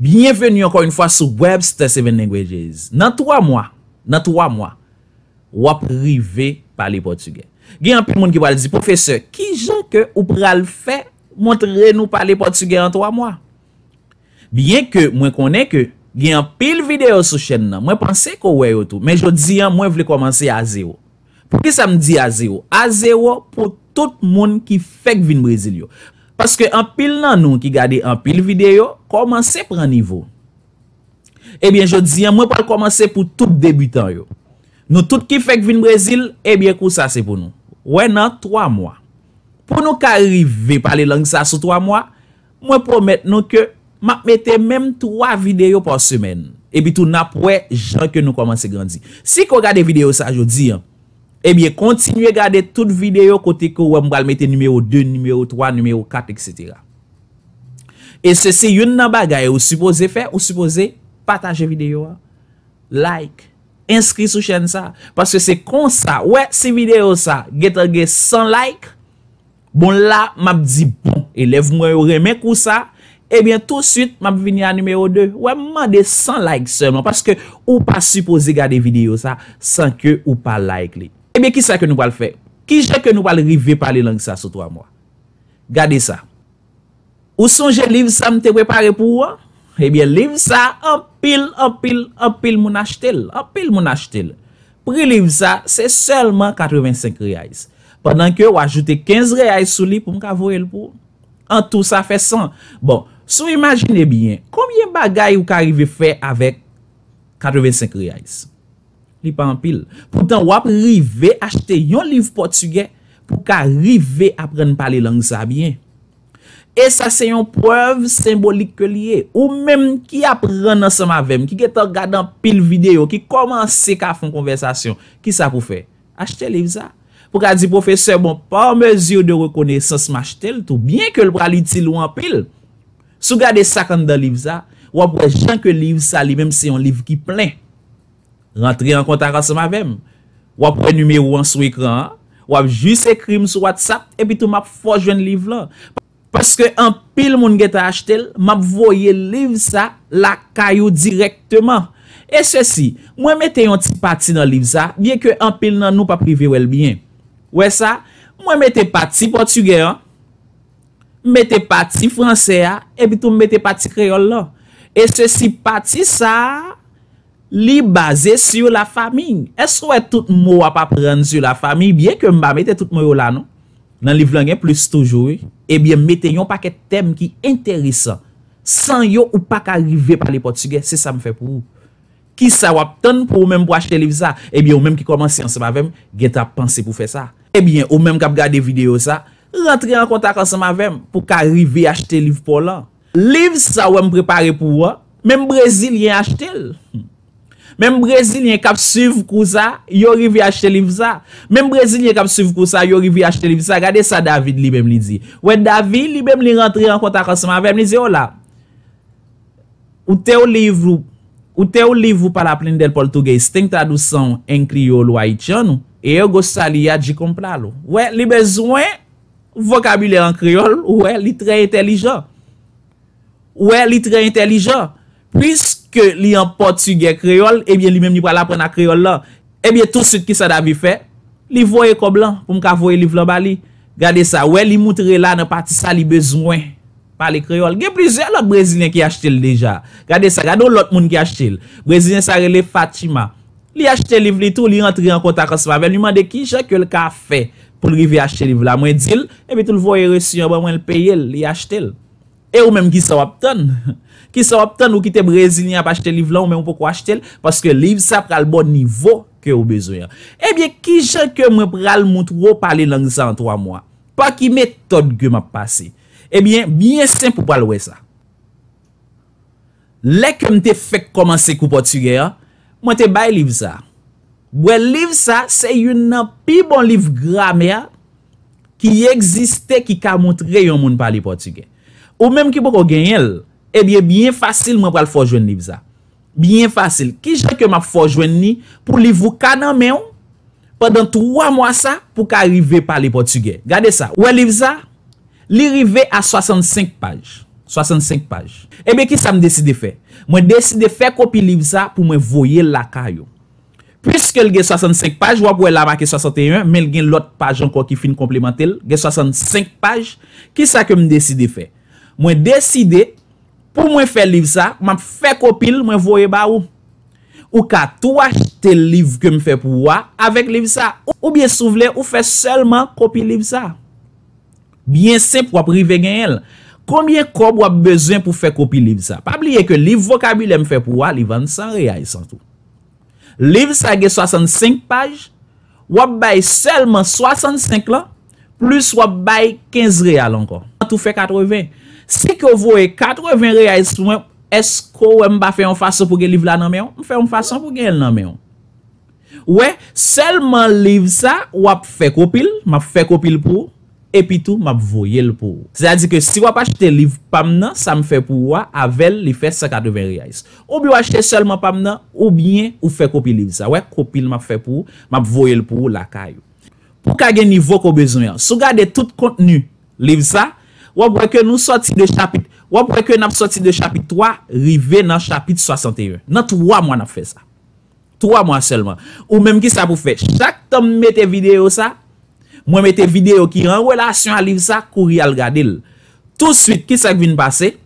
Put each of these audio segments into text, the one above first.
Bienveni ankon yon fwa sou Webster 7 Languages. Nan 3 mwa, nan 3 mwa, wap rive pale portuge. Gen anpil moun ki wale di, profeseur, ki jen ke ou pral fe montre nou pale portuge an 3 mwa? Bien ke, mwen konen ke, gen anpil video sou chen nan, mwen panse ko wè yo tou, men jo di an mwen vle komanse a zero. Pouke sa m di a zero? A zero pou tout moun ki fek vin Brazil yo. Paske an pil nan nou ki gade an pil video, koman se pren nivou. Ebyen, jodi, mwen pou l koman se pou tout debutan yo. Nou tout ki fek vin Brezil, ebyen kou sa se pou nou. Wè nan 3 mwa. Pou nou ka rive pale lang sa sou 3 mwa, mwen pou met nou ke mak mette mèm 3 video pou semen. Ebyen, tout nan pou wè jan ke nou koman se grandi. Si kou gade video sa, jodi, mwen pou l koman se pren nivou. Ebyen, eh kontinuye gade tout videyo kote ko wè mwal mette nimeyo 2, nimeyo 3, nimeyo 4, etc. E se si yon nan bagay, ou supose fè, ou supose pataje videyo, like, inskri sou chen sa, paske se kon sa, wè, se videyo sa, gete ge 100 like, bon la, mab di, bon, e lev mwen yon remek ou sa, ebyen, tout süt, mab vini a nimeyo 2, wè, mwade 100 like seman, paske ou pa supose gade videyo sa, san ke ou pa like li. Ebyen, eh ki sa ke nou pal fe? Ki sa ke nou pal rivi pali langisa sou 3 mwa? Gade sa. Ou son jen liv sa mte wepare pou ou? Ebyen, eh liv sa, an pil, an pil, an pil moun achete l. An pil moun achete l. Pre liv sa, se selman 85 reayis. Pendan ke ou ajoute 15 reayis sou li pou mka vowe l pou. An tou sa fe 100. Bon, sou imagine bien, komye bagay ou ka rivi fe avek 85 reayis? Li pa an pil. Poutan wap rive achete yon liv portugè pou ka rive apren pa li lang sa bien. E sa se yon preuve sembolik ke li e. Ou menm ki apren ansan ma vem. Ki ketan gadan pil video. Ki koman se ka fon konversasyon. Ki sa pou fe? Achete liv sa. Pou ka di profeseur bon pa mezyou de rekone sens ma achete lito. Bien ke l pralitil ou an pil. Sou gade sakanda liv sa. Wap rejen ke liv sa li menm se yon liv ki plen. rentri an konta rase mavem wap wè nume ou an sou ekran wap jis ekrim sou whatsapp epi tou map fojwen liv la paske an pil moun geta achetel map voye liv sa la kayou direktman e se si, mwen mette yon ti pati nan liv sa, vie ke an pil nan nou pa prive welbyen mwen mette pati portuge mette pati franse epi tou mette pati kreol la e se si pati sa Li baze sou la famin. Es wè tout mou ap ap rende sou la famin. Bien ke mba mette tout mou yo la nou. Nan liv langen plus toujou. E eh bien mette yon paket tem ki enteresan. San yo ou pak arive pale portugè. Se sa mw fe pou ou. Ki sa wap ton pou ou menm pou achete liv sa. E eh bien ou menm ki komanse an se ma vem. Gen ta panse pou fe sa. E eh bien ou menm kap gade video sa. Rentre an kontak an se ma vem. Pou ka rive achete liv pou la. Liv sa wè mprepare pou ou. Menm brezil yen achete lè. Mem Brezilyen kap suv kou sa, yo rivi achte liv sa. Mem Brezilyen kap suv kou sa, yo rivi achte liv sa. Gade sa David li bem li di. Ouè David, li bem li rentre an kontak an seman vemen, li ze, ou la, ou te ou liv ou, ou te ou liv ou pala plen del Portugese, tenk tradousan en kriyol ou ayitjan ou, e yo gosali ya di kompla lo. Ouè, li bezwen, vokabile an kriyol, ouè, litre entelijan. Ouè, litre entelijan. Pis, ke li yon portugè kreol, ebyen eh li mèm ni pral apren a kreol la, ebyen eh tout süt ki sa davi fè, li voye koblan pou mka voye liv lò bali. Gade sa, wè, li moutre la nan pati sa li bezwen, pali kreol. Gè blizè, lò brésilè ki yachte lè deja. Gade sa, gade ou lòt moun ki yachte lè. Brésilè sa rele Fatima. Li yachte liv lè tou, li rentre yon kontak asma. Vè, li mande ki, jè ke lka fè pou li vi yachte liv lò. Mwen di lè, ebyen tou l voye resi yon, mwen l Ki sa optan ou ki te Brezilyan pa achete liv la ou men ou pou kwa achete el. Paske liv sa pral bon nivou ke ou bezoyan. Ebyen, ki jen ke mwen pral moun tro pali langza an 3 mwa. Pa ki metode ge mwen pase. Ebyen, mwen sen pou pral we sa. Lek mwen te fek komanse kou potuge ya. Mwen te bay liv sa. Wè liv sa, se yon nan pi bon liv grame ya. Ki existen ki ka moun tre yon moun pali potuge. Ou menm ki pou kwa genyel. Ebyen, eh byen fasil mwen pral forjwen li vza. Byen fasil. Ki jè ke mwen forjwen ni pou li vvou kanan mè ou pendant 3 mwa sa pou ka rive pali portugè. Gade sa. Ouè li vza? Li rive a 65 paj. 65 paj. Ebyen, ki sa mwen deside fè? Mwen deside fè kopi li vza pou mwen voye lakay yo. Piske lge 65 paj, wap wè la makè 61, men lgen lot paj anko ki fin komplementel. Lge 65 paj. Ki sa ke mwen deside fè? Mwen deside fè Pou mwen fè liv sa, mwen fè kopil, mwen voye ba ou. Ou ka tou achete liv ke mwen fè pou wa, avèk liv sa. Ou bie souvle, ou fè selman kopi liv sa. Bien se pou wap rive gen el. Koumye kop wap bezwen pou fè kopi liv sa. Pabliye ke liv, vokabile mwen fè pou wa, li vande 100 reay, san tou. Liv sa ge 65 paj, wap bay selman 65 la, plus wap bay 15 reay al ankon. San tou fè 80 reay. Si ki yo vo e 420 riyais pou mwen, esko mwen ba fè yon fason pou gen liv la nan mè yon? Mwen fè yon fason pou gen el nan mè yon. Ouè, selman liv sa, wap fè kopil, map fè kopil pou, epi tou map voye l pou. Se a di ke si wap achete liv pam nan, sa mwen fè pou wap, avèl li fè 420 riyais. Ou bi wache selman pam nan, ou biye ou fè kopil liv sa. Ouè, kopil map fè pou, map voye l pou laka yon. Po kage nivou ko bezwen, sou gade tout kontenu liv sa, Wap wèkè nou soti de chapit, wap wèkè nam soti de chapit 3, rive nan chapit 61. Nan 3 mwen ap fè sa. 3 mwen selman. Ou mèm ki sa pou fè? Chak tom mette video sa, mwen mette video ki ren wèlasyon a liv sa, kouri al gadil. Tout suite, ki sa gvin pase?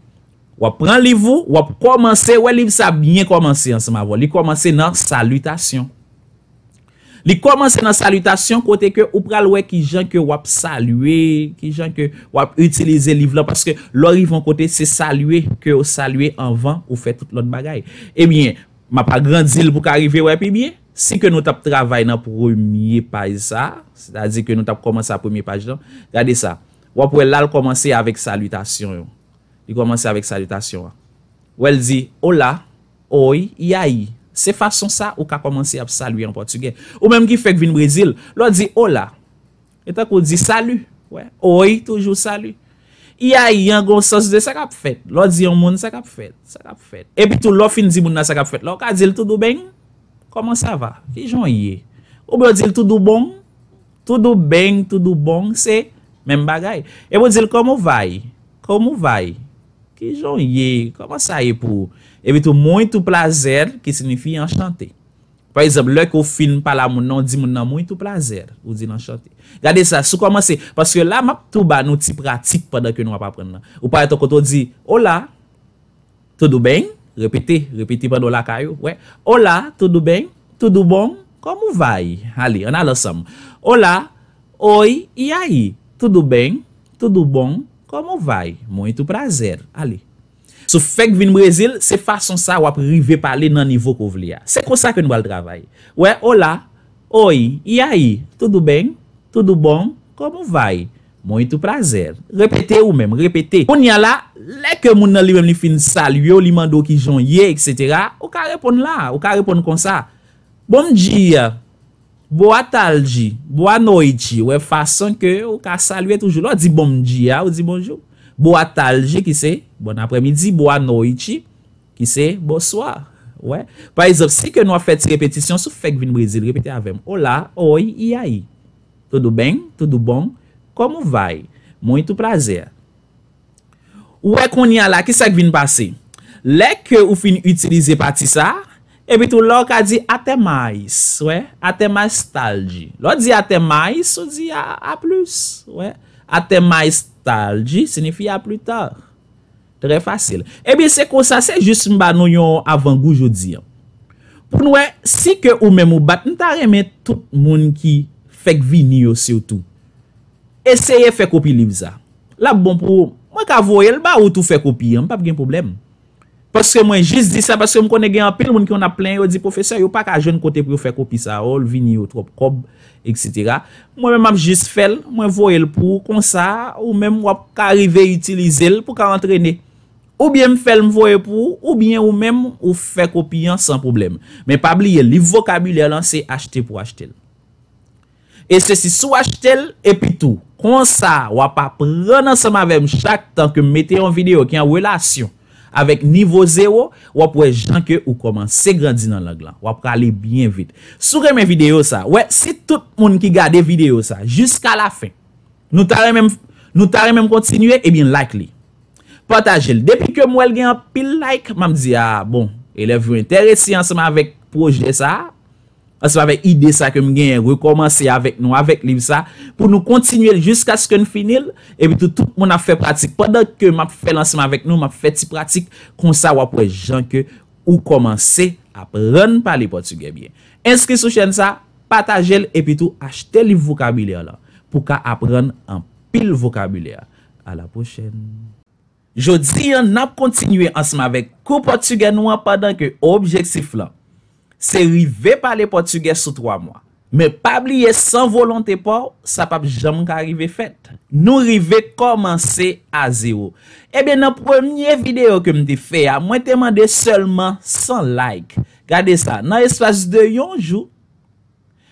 Wap pran liv ou, wap komanse, wèliv sa byen komanse an seman wèl. Li komanse nan salutasyon. Li komanse nan salutasyon kote ke ou pral wey ki jen ke wap salue, ki jen ke wap utilize liv lan, paske lor yivon kote se salue, ke ou salue anvan ou fe tout loun bagay. E miye, ma pa grand zil pou ka arrive wey, pe miye, si ke nou tap travay nan premier paj sa, se ta zi ke nou tap komanse a premier paj lan, gade sa, wap wey lal komanse avek salutasyon yon. Li komanse avek salutasyon wan. Wèl zi, o la, o yi, yi a yi. Se fason sa, ou ka komanse ap salwi an Portugè. Ou menm ki fek vin Brezil, lò di hola. Eta kou di sali. Oye, toujou sali. Ia yi an gonsos de sakap fet. Lò di an moun sakap fet. E pi tou lò fin di moun nan sakap fet. Lò ka dil toutou beng. Koman sa va? Fijan ye. Ou be yo dil toutou bong. Toutou beng, toutou bong. Se menm bagay. E bo dil komou vay. Komou vay. Fijon ye, koman sa ye pou? Evito, moun tou plazer, ki sinifi enchanté. Par exemple, lèk ou film pala moun nan, di moun nan moun tou plazer, ou di l'enchanté. Gade sa, sou koman se, paske la map tou ba nou ti pratik padak yo nou ap apren nan. Ou pare to koto di, Ola, tout dou bèn? Repite, repite padou la kayo, wè. Ola, tout dou bèn? Tout dou bon? Komou va yi? Ali, an alosam. Ola, oy, ya yi? Tout dou bèn? Tout dou bon? Komo vay? Moun itou prazer. Ale. Sou fek vin Brazil, se fason sa wap rive pale nan nivou kou vle ya. Se konsa ke nou al travay. Ouè, ola, oi, iai, toutou beng, toutou bon, komo vay? Moun itou prazer. Repete ou men, repete. Moun ya la, leke moun nan li men li fin sal, li yo li mando ki jon ye, etc. Ou ka repon la, ou ka repon konsa. Bon diya. Bo a talji, bo a nojji, we fason ke ou ka salwe toujou. Lo di bonjia ou di bonjou. Bo a talji, ki se? Bon apremi, di bo a nojji, ki se? Bo swa, we. Parizop, si ke nou a fet repetisyon, sou fek vin Brazil repete avem. Hola, oi, iai. Todo ben, todo bon, komou vai? Mwen tou plazer. We kon ya la, ki sa kvin pase? Lek ou fin utilize pati sa... Ebi tou lòk a di a temayis, wey, a temayis talji. Lòk di a temayis, ou di a plus, wey. A temayis talji, sinifi a plus tar. Tre fasil. Ebi se konsa se jist mba nou yon avan goujoudzi. Poun wè, si ke ou mè mou bat, nta remè tout moun ki fek vini yo se ou tou. Eseye fek opi li vza. La bon pou, mwen ka voyel, ba ou tou fek opi, mpa pgen probleme. Paske mwen jist di sa, paske mwen konege an pil moun ki an ap plen, yo di, profeseur, yo pa ka joun kote pou yo fe kopi sa, ol, vini, otrop, kob, etc. Mwen mwen mwen jist fel, mwen voye l pou, konsa, ou mwen mwen wap ka arrive itilize l pou ka antrene. Ou bien mwen fel mwen voye pou, ou bien ou mwen mwen ou fe kopi an san problem. Men pa bli el, li vokabili alan se achete pou achete l. E se si sou achete l, epi tou, konsa, wap ap renan se mavem chak tan ke mwete an video ki an welasyon, Avèk nivou zèwo, wap wè jankè ou koman se grandin nan lang lan. Wap kwa alè byen vit. Sou kè mè videyo sa. Wè, se tout moun ki gade videyo sa. Jusk à la fèn. Nou tarè mèm kontinuyè, ebyen like li. Pat a jèl. Depi kè mwèl gen yon pil like, mam zi a, ah, bon, e lèv yon interès si ansèman avèk proje sa a, anseman vek ide sa kem gen rekomansi avèk nou avèk liv sa, pou nou kontinuyel jiska sken finil, epitou tout moun ap fè pratik, padan ke map fè lansman avèk nou, map fè ti pratik, kon sa wap wè jankè ou komansi apren pali portugèbyen. Enskri sou chen sa, patajel epitou achte liv vokabilya la, pou ka apren an pil vokabilya. A la pochèm. Jodi an ap kontinuyen anseman vek kou portugè nou apadankè objekstif la, Se rive pale portugese sou 3 mwa. Me pabliye san volante pou, sa pap jam ka rive fet. Nou rive komanse a zero. Ebe eh nan pwemye video ke mde fe a, mwen temande solman 100 like. Gade sa, nan espase de yonjou,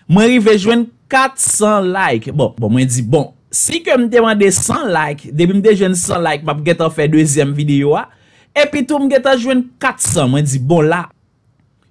mwen rive jwen 400 like. Bon, bon mwen di, bon, si ke mde jwen 100 like, debi mde jwen 100 like, pap getan fè dwezyem video a, epi tou mgetan jwen 400, mwen di, bon la,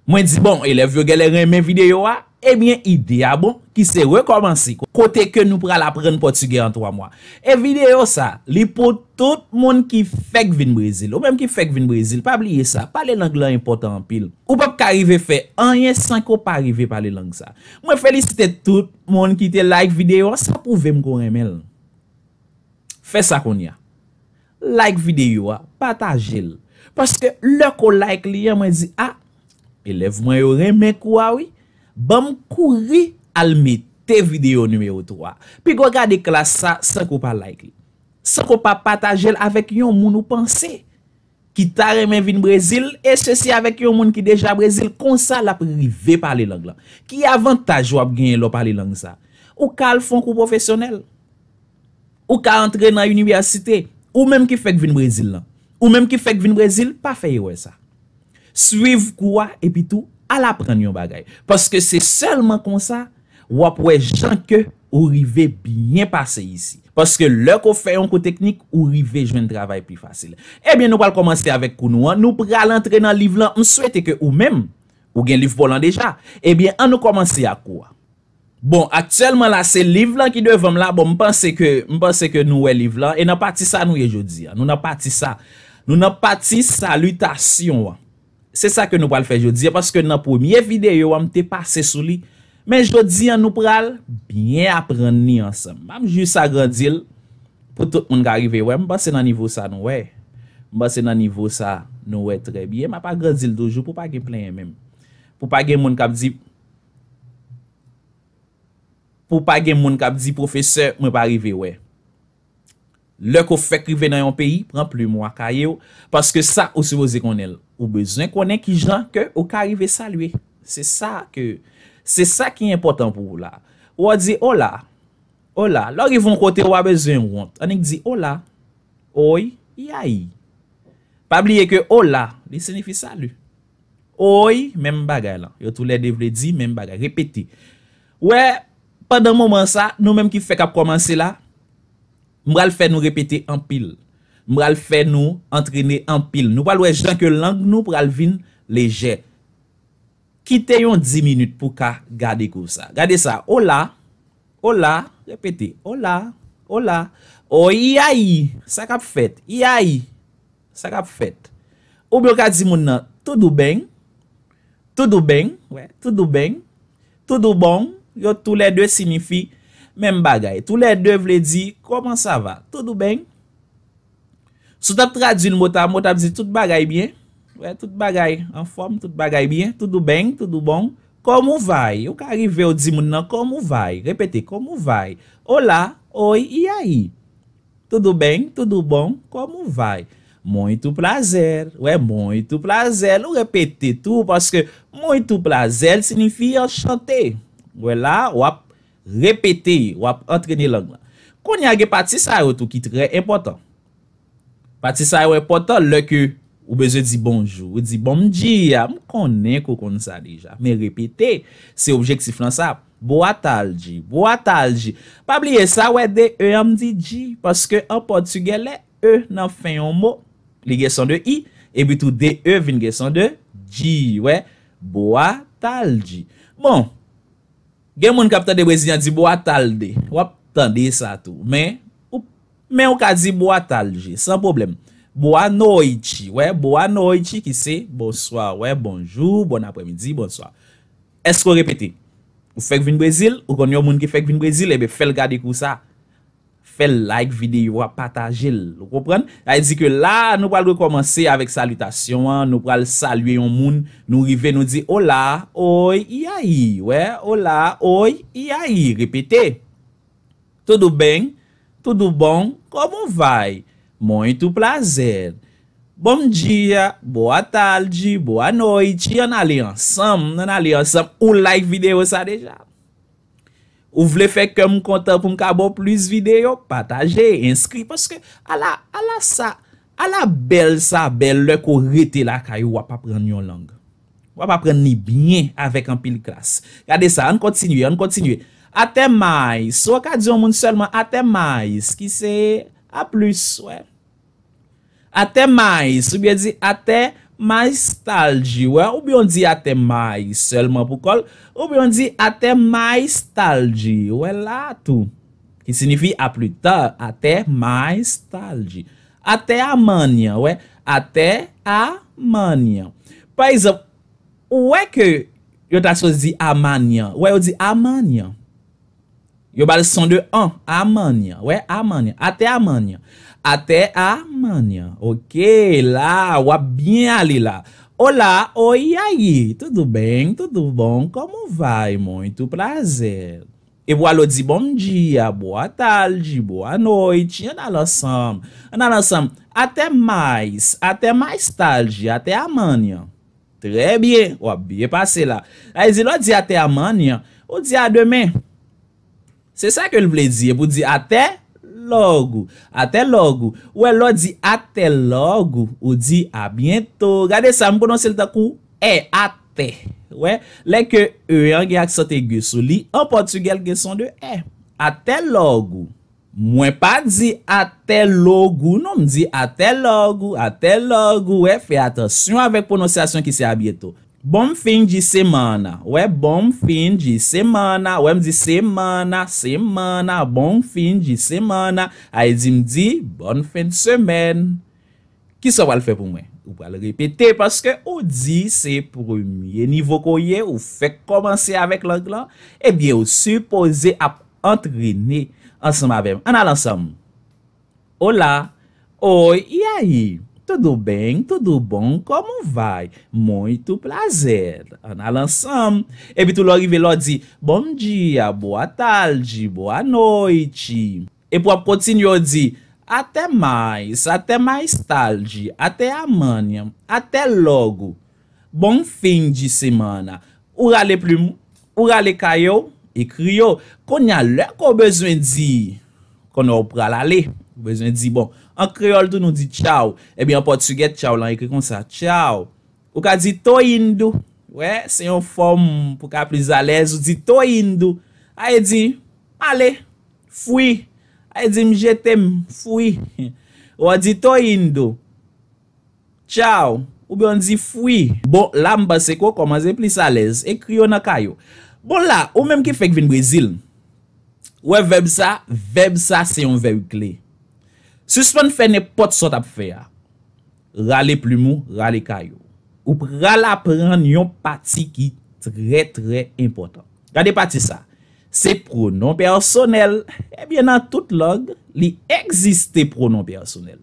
Mwen di, bon, elè vyo gè lè remè videyo wa, ebyen, eh ideya bon, ki se rekomansi, kote ke nou pral apren portugè an 3 mwa. E videyo sa, li pou tout moun ki fek vin Brezil, ou mèm ki fek vin Brezil, pa bliye sa, pale lang lan yon potan pil, ou pop karive fe, an yon san ko pa arrive pale lang sa. Mwen feliste tout moun ki te like videyo, sa pou vem kon remèl. Fe sa kon ya. Like videyo wa, pata jel. Paske lè ko like li, yon mwen di, a, ah, Pe lev mwen yo remen kou awi, bam kouri alme te video numero 3. Pi gwa gade klas sa, sa kou pa like li. Sa kou pa patajel avèk yon moun ou panse, ki ta remen vin Brezil, e se si avèk yon moun ki deja Brezil, konsa la privé pale lang lan. Ki avantage wap genye lò pale lang sa. Ou ka al fon kou profesyonel, ou ka antre nan unibiasite, ou mèm ki fek vin Brezil lan. Ou mèm ki fek vin Brezil, pa feye wè sa. Suiv kwa epi tou al apren yon bagay Paske se selman konsa wapwe jan ke ou rive bien pase isi Paske le ko feyon ko teknik ou rive jwen travay pi fasil Ebyen eh nou pal komanse avek konou an Nou pral entre nan liv lan m souwete ke ou mem Ou gen liv bolan deja Ebyen eh an nou komanse a kwa Bon aktuelman la se liv lan ki devan la Bon m panse ke nou we liv lan E nan pati sa nou ye jodi an Nou nan pati sa Nou nan pati salutation an Se sa ke nou pal fe jodi, paske nan pomiye videyo, wame te pase sou li. Men jodi an nou pral, bien apren ni ansam. Mame ju sa grandil, pou tout moun ka rive wè. Mbase nan nivou sa nou wè. Mbase nan nivou sa nou wè trebiye. Mpa grandil dojou pou pa gen plenye men. Pou pa gen moun kap di... Pou pa gen moun kap di profeseur, mwen pa rive wè. Lè kou fèk rive nan yon peyi, pran pli mwa kaje yo. Paske sa ou se boze kon el. Ou bezen konen ki jan ke ou ka arrive salwe. Se sa ki important pou ou la. Ou a di ola. Ola. Lors ki yon kote ou a bezen wont. Anen ki di ola. Oye. Yaye. Pa bliye ke ola. Di se nifi salwe. Oye. Mem bagay lan. Yo tou lè devle di. Mem bagay. Repete. Ouè. Pendan mouman sa. Nou menm ki fek ap komanse la. Mwal fe nou repete anpil. Mwal. Mwal fè nou entrine empil. Nou pal wè jan ke lang nou pral vin le jè. Kite yon 10 minute pou ka gade kou sa. Gade sa. O la. O la. Repete. O la. O oh, la. O i a i. Sa kap fèt. I a i. Sa kap fèt. Ou bi yo ka di moun nan. Toudou bèng. Toudou bèng. Ouè. Toudou bèng. Toudou bèng. Yo tou lè dè simifi men bagay. Tou lè dè vle di koman sa va. Toudou bèng. Sout ap tradjin mouta, mouta ap zi tout bagay biye. Ouè, tout bagay, an form, tout bagay biye. Tout dou beng, tout dou bon. Komou vay? Ou ka arrive ou dizi moun nan, komou vay? Repete, komou vay? Ola, oy, iya i. Tout dou beng, tout dou bon, komou vay? Moitou plazel. Ouè, moitou plazel. Ou repete tou, paske moitou plazel sinifi yon chante. Ouè la, wap, repete, wap, entrene lang. Kon yage pati sa yo tou ki tre important. Pati sa wey potol le ke ou beze di bonjou. Ou di bomji ya. M konen kou konen sa deja. Men repete. Se objek si flansa bo atalji. Bo atalji. Pabliye sa wey de e amdi ji. Paske an portugale e nan fanyon mo. Li geson de i. E bitou de e vin geson de ji. Wey. Bo atalji. Bon. Gen moun kapta de wezyan di bo ataldi. Wap tan de sa tou. Men repete. Men ou ka zi bo a talje. San problem. Bo a no iti. Bo a no iti. Ki se? Bonsoir. Bonjou. Bon apremidi. Bonsoir. Esko repete. Ou fek vin Brazil. Ou konyo moun ki fek vin Brazil. Ebe fel gade kou sa. Fel like videyo a patajel. Ou kompren? Ay zi ke la nou pral rekomansi avek salutasyon. Nou pral salue yon moun. Nou rive nou zi. Hola. Oi. Ia i. Ouè. Hola. Oi. Ia i. Repete. Todo benk. Toutou bon, komon vay? Moun tou plazen. Bon diya, bo a talji, bo a noy, ti an ale ansam, an ale ansam, ou like videyo sa deja. Ou vle fek ke m kontan pou m ka bo plis videyo, pataje, inskri, poske ala, ala sa, ala bel sa, bel le kou rete la kayo wap apren nyon lang. Wap apren ni bine avek an pil kras. Gade sa, an kontinuye, an kontinuye. Ate may, sou ak a di yon moun selman. Ate may, ki se a plus, wey. Ate may, sou biye di ate may stalji, wey. Ou biyon di ate may, selman pou kol. Ou biyon di ate may stalji, wey, la tou. Ki sinifi a plus tal, ate may stalji. Ate a manyan, wey. Ate a manyan. Par exemple, ou wey ke yon taso di a manyan? Ou wey ou di a manyan? Yobal sont de 1 à Amania. Ouais, Amania. Até Amania. Até Amania. Ok, lá, ou bien ali lá. Olá, oi aí, tudo bem, tudo bom, como vai? Muito prazer. E boalô de bom dia, boa tarde, boa noite, anda lá sam, anda lá até mais, até mais tarde, até amanhã. Très bien, ou bien passé lá. Aí se l'on dit até amanhã, ou dit à demain. Se sa ke l vle di, e pou di ate logou. Ate logou. Ou e lo di ate logou, ou di a bientou. Gade sa, m pou non se l takou e ate. Ou e, leke e yon gen ak sante gyesou li, an portugel gen son de e. Ate logou. Mwen pa di ate logou, nou m di ate logou, ate logou. Ou e, fe atasyon avek ponosasyon ki se a bientou. Bon fin di semana, oue, bon fin di semana, oue m di semana, semana, bon fin di semana, ay di m di, bon fin di semane. Ki sa wale fe pou mwen? Ou wale repete, paske ou di se premier nivou kouye, ou fe komanse avek lank lan, e bie ou se pose ap antrene ansanm avem. An alansam, ola, oy, ya yi. Toudou ben, toudou bon, komon vai? Moitou plazer. An alansam. E bitou lorive lor di, Bon diya, boa taldi, boa noiti. E pou apotin yo di, Ate mais, ate mais taldi, Ate amanyam, ate logo. Bon fin di semana. Ou rale kayou, e kriyo, Kon nyalèk ou bezwen di, Kon nou pralale, Bezwen di, bon, Kriol tou nou di tchaw Ebyan eh portuget tchaw lan ekri kon sa Tchaw Ou ka di to yindou Ou e senyon fom pou ka plis alez Ou di to yindou A e di ale fwi A e di mjetem fwi Ou a di to yindou Tchaw Ou beyon di fwi Bon la mba se kou koma se plis alez Ekri yo na kayo Bon la ou menm ki fek vin Brazil Ou e verb sa Verb sa senyon verb kli Suspon fè nè pot sot ap fè ya. Rale plou mou, rale kayo. Ou prale apren yon pati ki tre tre impotant. Kade pati sa? Se pronon personel, ebyen eh nan tout log li eksiste pronon personel.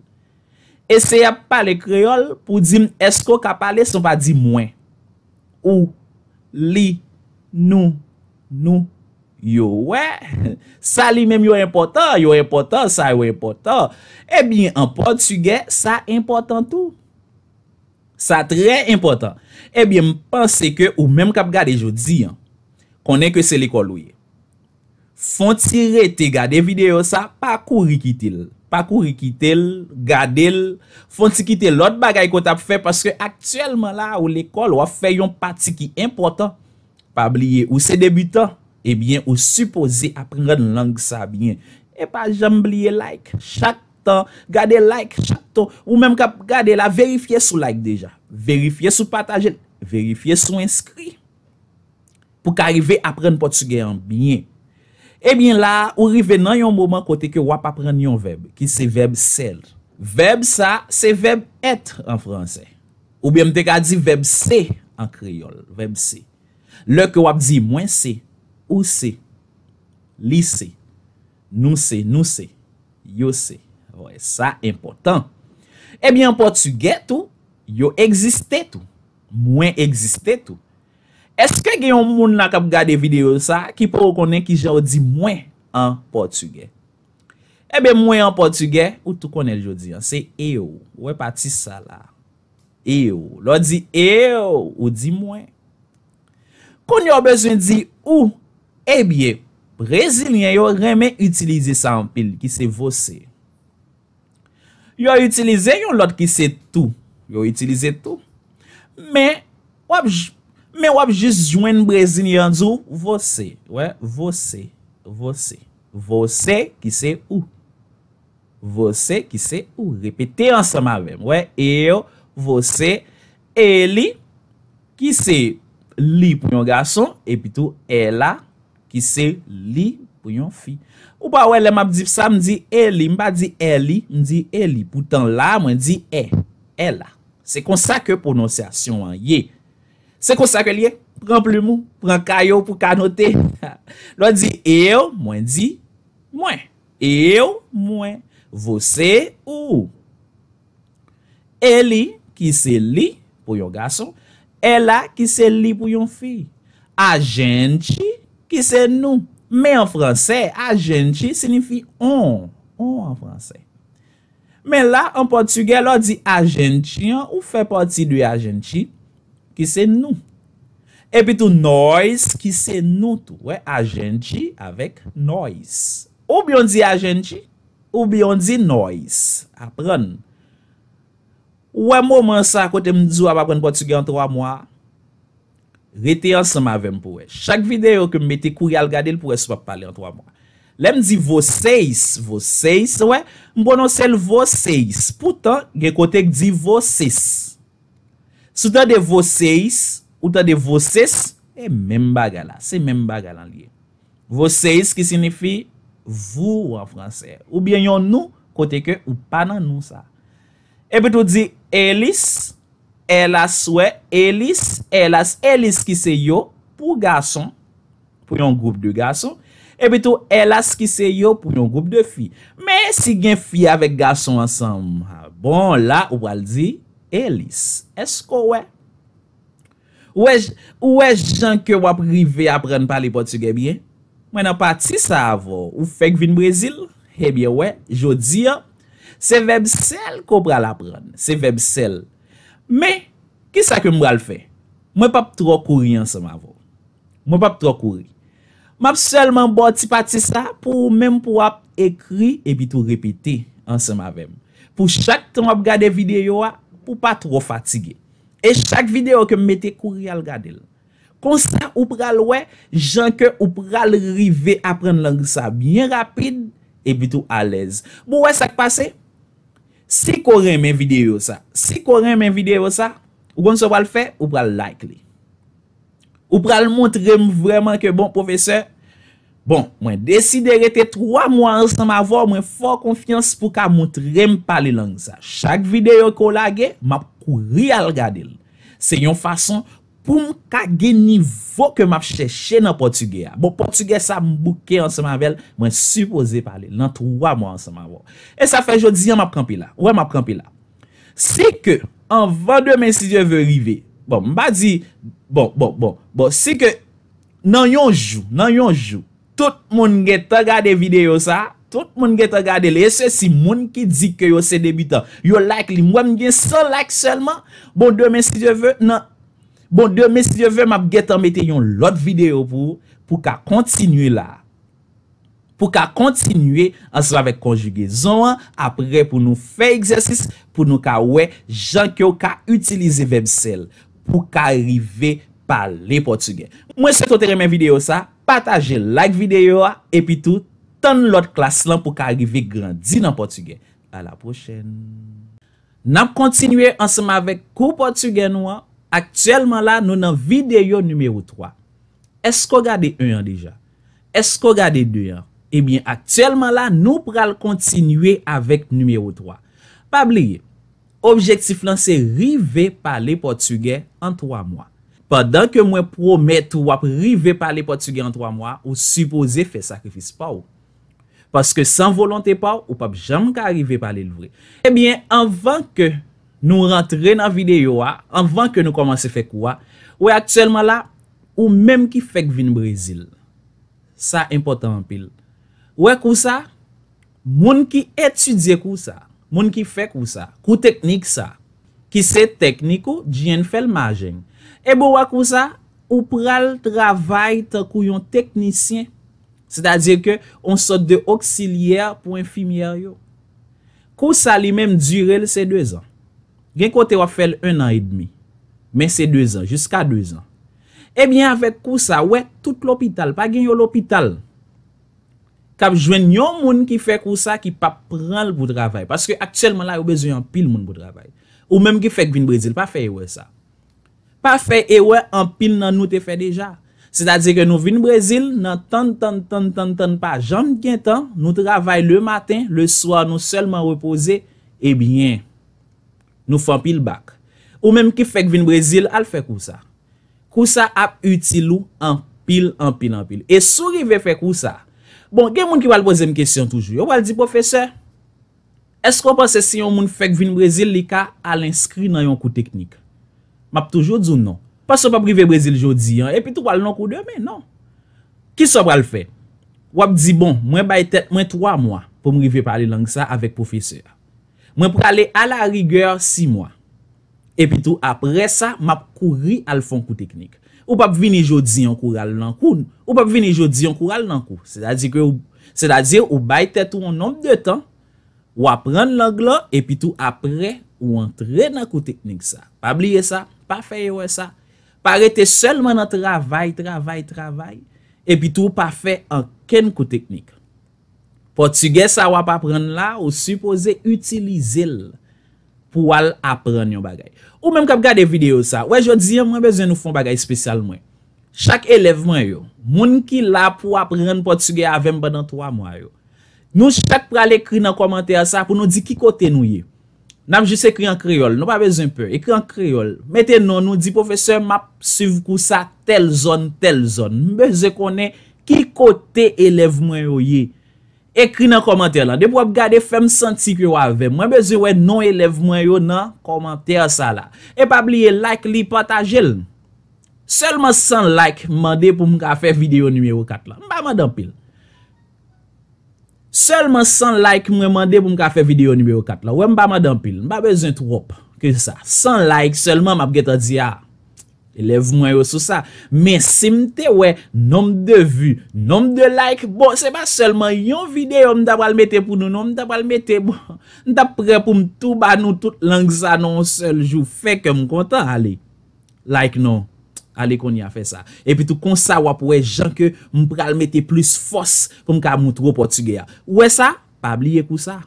Ese ap pale kreol pou dim esko ka pale sou va di mwen. Ou, li, nou, nou, nou. Yo wè, sa li mèm yo impotant, yo impotant, sa yo impotant. Ebyen, eh en portugè, sa impotant tout. Sa trè impotant. Ebyen, eh mpense ke ou mèm kap gade jodi, kone ke se l'ekol ou ye. Fon ti rete gade videyo sa, pa kou rikitil. Pa kou rikitil, gade l, fon ti kitil lot bagay kon ta pou fè, paske aktuelman la ou l'ekol ou a fè yon pati ki impotant. Pa bliye ou se debutant. Ebyen eh ou supose apren lang sa byen Epa jamblie like chak ton Gade like chak ton Ou mem ka gade la verifye sou like deja Verifye sou patajen Verifye sou inskri Pou ka rive apren potugey an byen Ebyen eh la ou rive nan yon mouman kote ke wap apren yon veb Ki se veb sel Veb sa se veb etre an franse Ou bem te ka di veb se an kreyol Veb se Le ke wap di mwen se Ou se, li se, nou se, nou se, yo se. Ou e sa, important. Ebi, eh an portugè tou, yo egzistè tou. Mwen egzistè tou. Eske gen yon moun nan kap gade video sa, ki pou konen ki jò ou di mwen an portugè. Ebi, eh mwen an portugè, ou tou konen jò di an. Se, eyo, ou e pati sa la. Eyo, lò di eyo, ou di mwen. Kon yon bezwen di ou, Ebyè, Brezilyen yo remè Utilize sa an pil ki se vose Yo a utilize Yo lot ki se tou Yo a utilize tou Men wap Men wap jis jwen Brezilyen zou Vose, wè, vose Vose, vose Ki se ou Vose, ki se ou, repete ansama Wè, e yo, vose Eli Ki se li pou yon gason E pi tou, ela Ki se li pou yon fi. Ou pa ou e le map di psa, m di e li. M pa di e li, m di e li. Poutan la, mwen di e. E la. Se kon sa ke pronosasyon an ye. Se kon sa ke li e, pran pli mou. Pran kayo pou kanote. Lo di e yo, mwen di mwen. E yo, mwen. Vose ou. E li, ki se li pou yon gason. E la, ki se li pou yon fi. A jen di. Ki se nou. Men en franse, agenti sinifi on. On en franse. Men la, en portugè, lò di agenti, ou fe poti de agenti? Ki se nou. E pi tou noise, ki se nou tou. Ouè, agenti avèk noise. Ou bi yon di agenti, ou bi yon di noise. Aprende. Ouè, mouman sa, kote mdizou apapren portugè an 3 mwa. Rete yon seman ve m pou we. Chak videyo ke meti kou yal gade, l pou we sou pa pale an 3 moun. Lèm di voseis, voseis, we. Mbo nou sel voseis. Poutan, ge kotek di voseis. Soutan de voseis, outan de voseis, e men bagala. Se men bagala liye. Voseis ki sinifi, vou an franse. Ou bien yon nou, koteke ou panan nou sa. Epe tou di elis, Elas wè, elis, elas, elis ki se yo pou gason, pou yon groub de gason. E bitou, elas ki se yo pou yon groub de fi. Men, si gen fi avek gason ansan, bon la, wal di, elis. Esko wè? Wè, wè jan ke wap rive apren pali poti gebyen? Mwen apati sa avon, ou fek vin Brezil? Ebyen wè, jodi an, se veb sel ko pral apren. Se veb sel. Me, ki sa ke m bral fe? Mwen pap tro kouri an sema vo. Mwen pap tro kouri. Mwen ap selman bote pati sa pou menm pou ap ekri e bitou repite an sema vem. Pou chak ton ap gade videyo a pou pa tro fatige. E chak videyo ke m mete kouri al gade. Konsan ou pral we, janke ou pral rive apren langisa bien rapide e bitou alez. Bo we sa k pase? Si kore men videyo sa, si kore men videyo sa, ou kon so pa l fe, ou pra l like li. Ou pra l montrem vreman ke bon profeseur. Bon, mwen deside rete 3 mwa ansan ma vò, mwen fò konfians pou ka montrem pa li lang sa. Chak videyo ko lage, ma pou rial gade li. Se yon fason... poum ka geni vo ke map chè chè nan Portugè a. Bon, Portugè sa mbouke an semanvel, mwen suppose pale, nan trouwa mwen an semanvo. E sa fè, jò diyan map kampi la. Ouè map kampi la. Si ke, an 22 men si djè vè rive, bon, mba di, bon, bon, bon, bon, si ke, nan yonjou, nan yonjou, tout moun gen te gade videyo sa, tout moun gen te gade le, e se si moun ki di ke yon se debitan, yon like li, mwen gen son like selman, bon, 2 men si djè vè, nan, Bon, dèmè si dè vèm ap getan metè yon lot videyo pou pou ka kontinuè la. Pou ka kontinuè anseman vek konjugezon an, apre pou nou fè eksersis, pou nou ka wè jan ki yo ka utilize vèm sel pou ka rive pale Portugèn. Mwen se ton tere men videyo sa, pataje like videyo a, epi tout, ton lot klas lan pou ka rive grandin an Portugèn. A la prochen. N ap kontinuè anseman vek kou Portugèn ou an, Aktuelman la nou nan videyo numero 3. Esko gade 1 an deja? Esko gade 2 an? Ebyen, aktuelman la nou pral kontinue avèk numero 3. Pabliye, objektif lan se rive pale portugè an 3 mwa. Padan ke mwen promet ou ap rive pale portugè an 3 mwa, ou supose fè sakrifis pa ou. Paske san volonte pa ou, ou pap jaman ka rive pale loure. Ebyen, anvan ke... Nou rentre nan videyo wa, anvan ke nou komanse fek wwa, wè akselman la, ou menm ki fek vin Brezil. Sa impotant pil. Wè kou sa, moun ki etudye kou sa, moun ki fek kou sa, kou teknik sa, ki se teknik ou, diyen fel majen. Ebo wè kou sa, ou pral travay tan kou yon teknisyen. Se da diye ke, on sot de oksilyer pou enfimiyer yo. Kou sa li menm dure lese 2 an. gen kote wap fel 1 an et demi. Men se 2 an, jiska 2 an. Ebyen eh avet kousa, wè, tout l'opital, pa gen yo l'opital. Kab jwen yon moun ki fè kousa, ki pa pran l'bou travay. Paske aktuelman la, yo bezoyan pil moun bou travay. Ou menm ki fèk vin Brezil, pa fè ewe sa. Pa fè ewe, an pil nan nou te fè deja. Se ta di ke nou vin Brezil, nan tan tan tan tan tan pa, jan kwen tan, nou travay le matin, le swan nou selman repose, ebyen, eh ebyen, Nou fan pil bak. Ou menm ki fek vin Brezil, al fek ou sa. Kou sa ap utilou an pil, an pil, an pil. E sou rive fek ou sa. Bon, gen moun ki wal poze m kesyon toujou. Yo wal di, profeseur, esko panse si yon moun fek vin Brezil li ka al inskri nan yon kou teknik? Map toujou dzou non? Pas so pa prive Brezil jodi, epi e tou wal nan kou deme, non. Ki so pra l fe? Wap di, bon, mwen bay tet mwen 3 mwa pou mrive parli lang sa avek profeseur. Mwen pou ka le a la rigeur 6 mwa. E pi tou apre sa, mwen pou kouri al fon kou teknik. Ou pa pou vini jodi yon koural nan kou. Ou pa pou vini jodi yon koural nan kou. Se da di ou bayte tou yon nom de tan. Ou apren lang la, e pi tou apre ou antre nan kou teknik sa. Pa bliye sa, pa feye we sa. Pa rete selman an travay, travay, travay. E pi tou pa fe an ken kou teknik sa. Portugè sa wap apren la ou suppose utilize l pou wal apren yon bagay. Ou menm kap gade video sa, wè jò di yon mwen bezè nou fon bagay spesyal mwen. Chak elevman yo, moun ki la pou apren Portugè avèm banan 3 mwa yo. Nou chak pral ekri nan komante a sa pou nou di ki kote nou ye. Nam jis ekri an kriol, nou pa bezè un peu, ekri an kriol. Metè non nou di profeseur map siv kousa tel zon, tel zon. Mwen bezè konen ki kote elevman yo ye. Ekri nan komantè la. De pou ap gade fem senti ki yo avè. Mwen beze wè non elev mwen yo nan komantè sa la. Ep ap liye like li patajel. Selman san like mwen de pou mwen ka fe video nimeyo kat la. Mwa mwa dampil. Selman san like mwen mwen de pou mwen ka fe video nimeyo kat la. Mwen mwa mwa dampil. Mwa bezen trop. Ke sa. San like selman mwen ap geta di ya. Elev mwen yo sou sa. Men, se mte we, nom de vu, nom de like, bon, se pa selman yon vide yo mdabalmete pou nou, nom dabalmete, bon, mdap pre pou mtouba nou tout langza non seljou, feke m kontan, ale. Like non, ale kon ya fe sa. E pi tou konsa wap we, jan ke mbralmete plus fos, pou mka moutro Portugaya. We sa, pabliye kousa,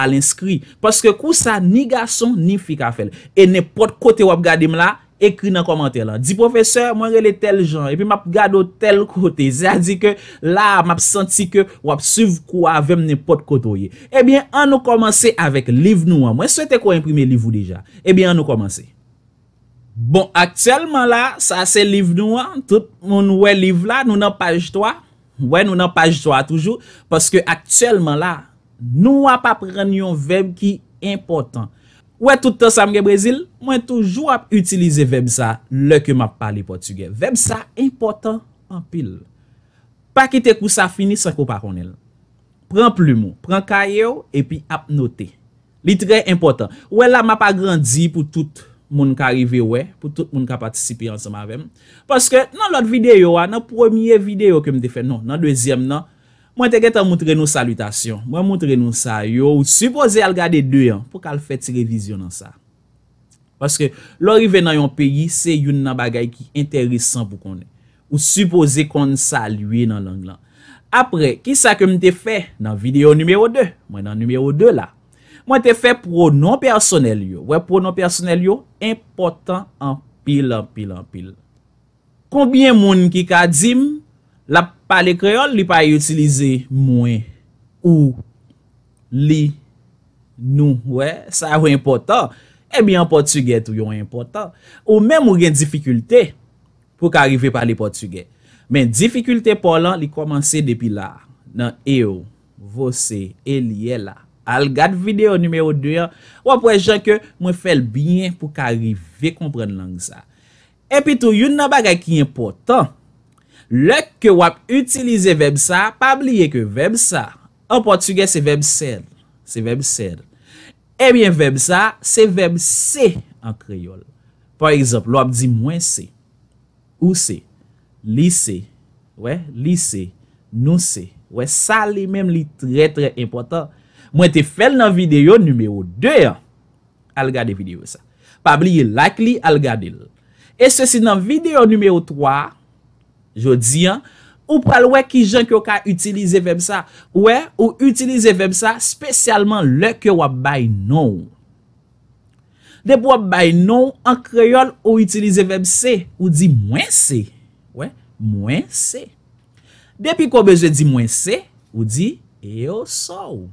alinskri. Paske kousa, ni gason, ni fikafel. E ne pot kote wap gadim la, Ekri nan komante la, di profese, mwen rele tel jan, epi map gado tel kote, zi a di ke la map santi ke eh wap suv kwa vemen ne pot koto ye. Ebyen, an nou komanse avek liv nou an, mwen sou ete kon imprimi liv ou deja. Ebyen, eh an nou komanse. Bon, aktyelman la, sa se liv nou an, tout moun wè liv la, nou nan page 3, wè nou nan page 3 toujou, paske aktyelman la, nou wap aprenyon vemen ki importan. Ouè tout an samge Brezil, mwen toujou ap utilize veb sa lè ke m ap pali Portugè. Veb sa important an pil. Pakite kou sa finis an kou pa kon el. Pren plume, pren kaye ou, epi ap note. Li tre important. Ouè la m ap agrandi pou tout moun ka arrive ouè, pou tout moun ka patisipi ansama vem. Paske nan lot videyo ouè, nan promye videyo ke m defen, nan dezyem nan, Mwen te get an moutre nou salutasyon. Mwen moutre nou sa yo ou suppose al gade 2 an pou kal fèt se revizyon nan sa. Paske lor ive nan yon peyi, se yon nan bagay ki enteresan pou konen. Ou suppose konen salue nan lang lan. Apre, ki sa ke mte fe nan video numeo 2? Mwen nan numeo 2 la. Mwen te fe pronon personel yo. We pronon personel yo, impotant an pil, an pil, an pil. Koubyen moun ki ka djim? Lap. Parle kreol, li pa yi otilize mwen, ou, li, nou, wè. Sa yon wè impotant. E eh mi an portugè tou yon wè impotant. Ou men mwen gen difikultè pou karive parle portugè. Men difikultè polan, li komanse depi la. Nan eyo, vose, el yè la. Al gat videyo nimeyo 2 an, wè pwè jen ke mwen fel byen pou karive kompren lang sa. E pi tou, yon nan baga ki impotant. Lèk ke wap utilize vemsa, pa bliye ke vemsa. An portugè se vemsen. Se vemsen. Eh Ebyen vemsa, se vemsen an kreyol. Par exemple, lòm di mwen se. Ou se? Li se. Ouè? Li se. Nou se. Ouè, sa li menm li tre tre impotant. Mwen te fel nan videyo numeo 2 an. Al gade videyo sa. Pa bliye like li, al gade li. E se si nan videyo numeo 3 an, Jo di an, ou pral wè ki jen ki yo ka utilize vemsa. Wè, ou utilize vemsa spesyalman lè ke wap bay nou. Depi wap bay nou, an kreyon ou utilize vemsa, ou di mwen se. Wè, mwen se. Depi kowe je di mwen se, ou di eyo sou.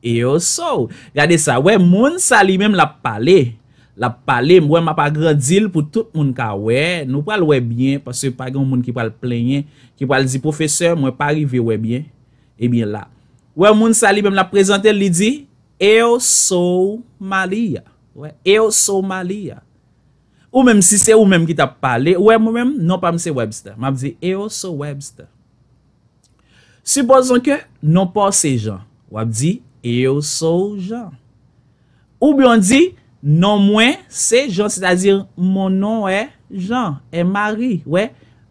Eyo sou. Gade sa, wè, moun sa li mem la pale. La pale, mwen ma pa grandil pou tout moun ka wey. Nou pale wey bien, pase yon moun ki pale plenye, ki pale di profeseur, mwen pale vive wey bien. Ebyen eh la. Wey moun sali, mwen la prezante li di, Eyo sou Malia. Wey, Eyo sou Malia. Ou mwen si se ou mwen ki ta pale, wey mwen mwen, non pa mwen se Webster. Mwen ap di, Eyo sou Webster. Suposon ke, non pa se Jean. Mwen ap di, Eyo sou Jean. Ou mwen di, Eyo sou Jean. Non mwen, se jean, se da zir, mon non e jean, e mari, we,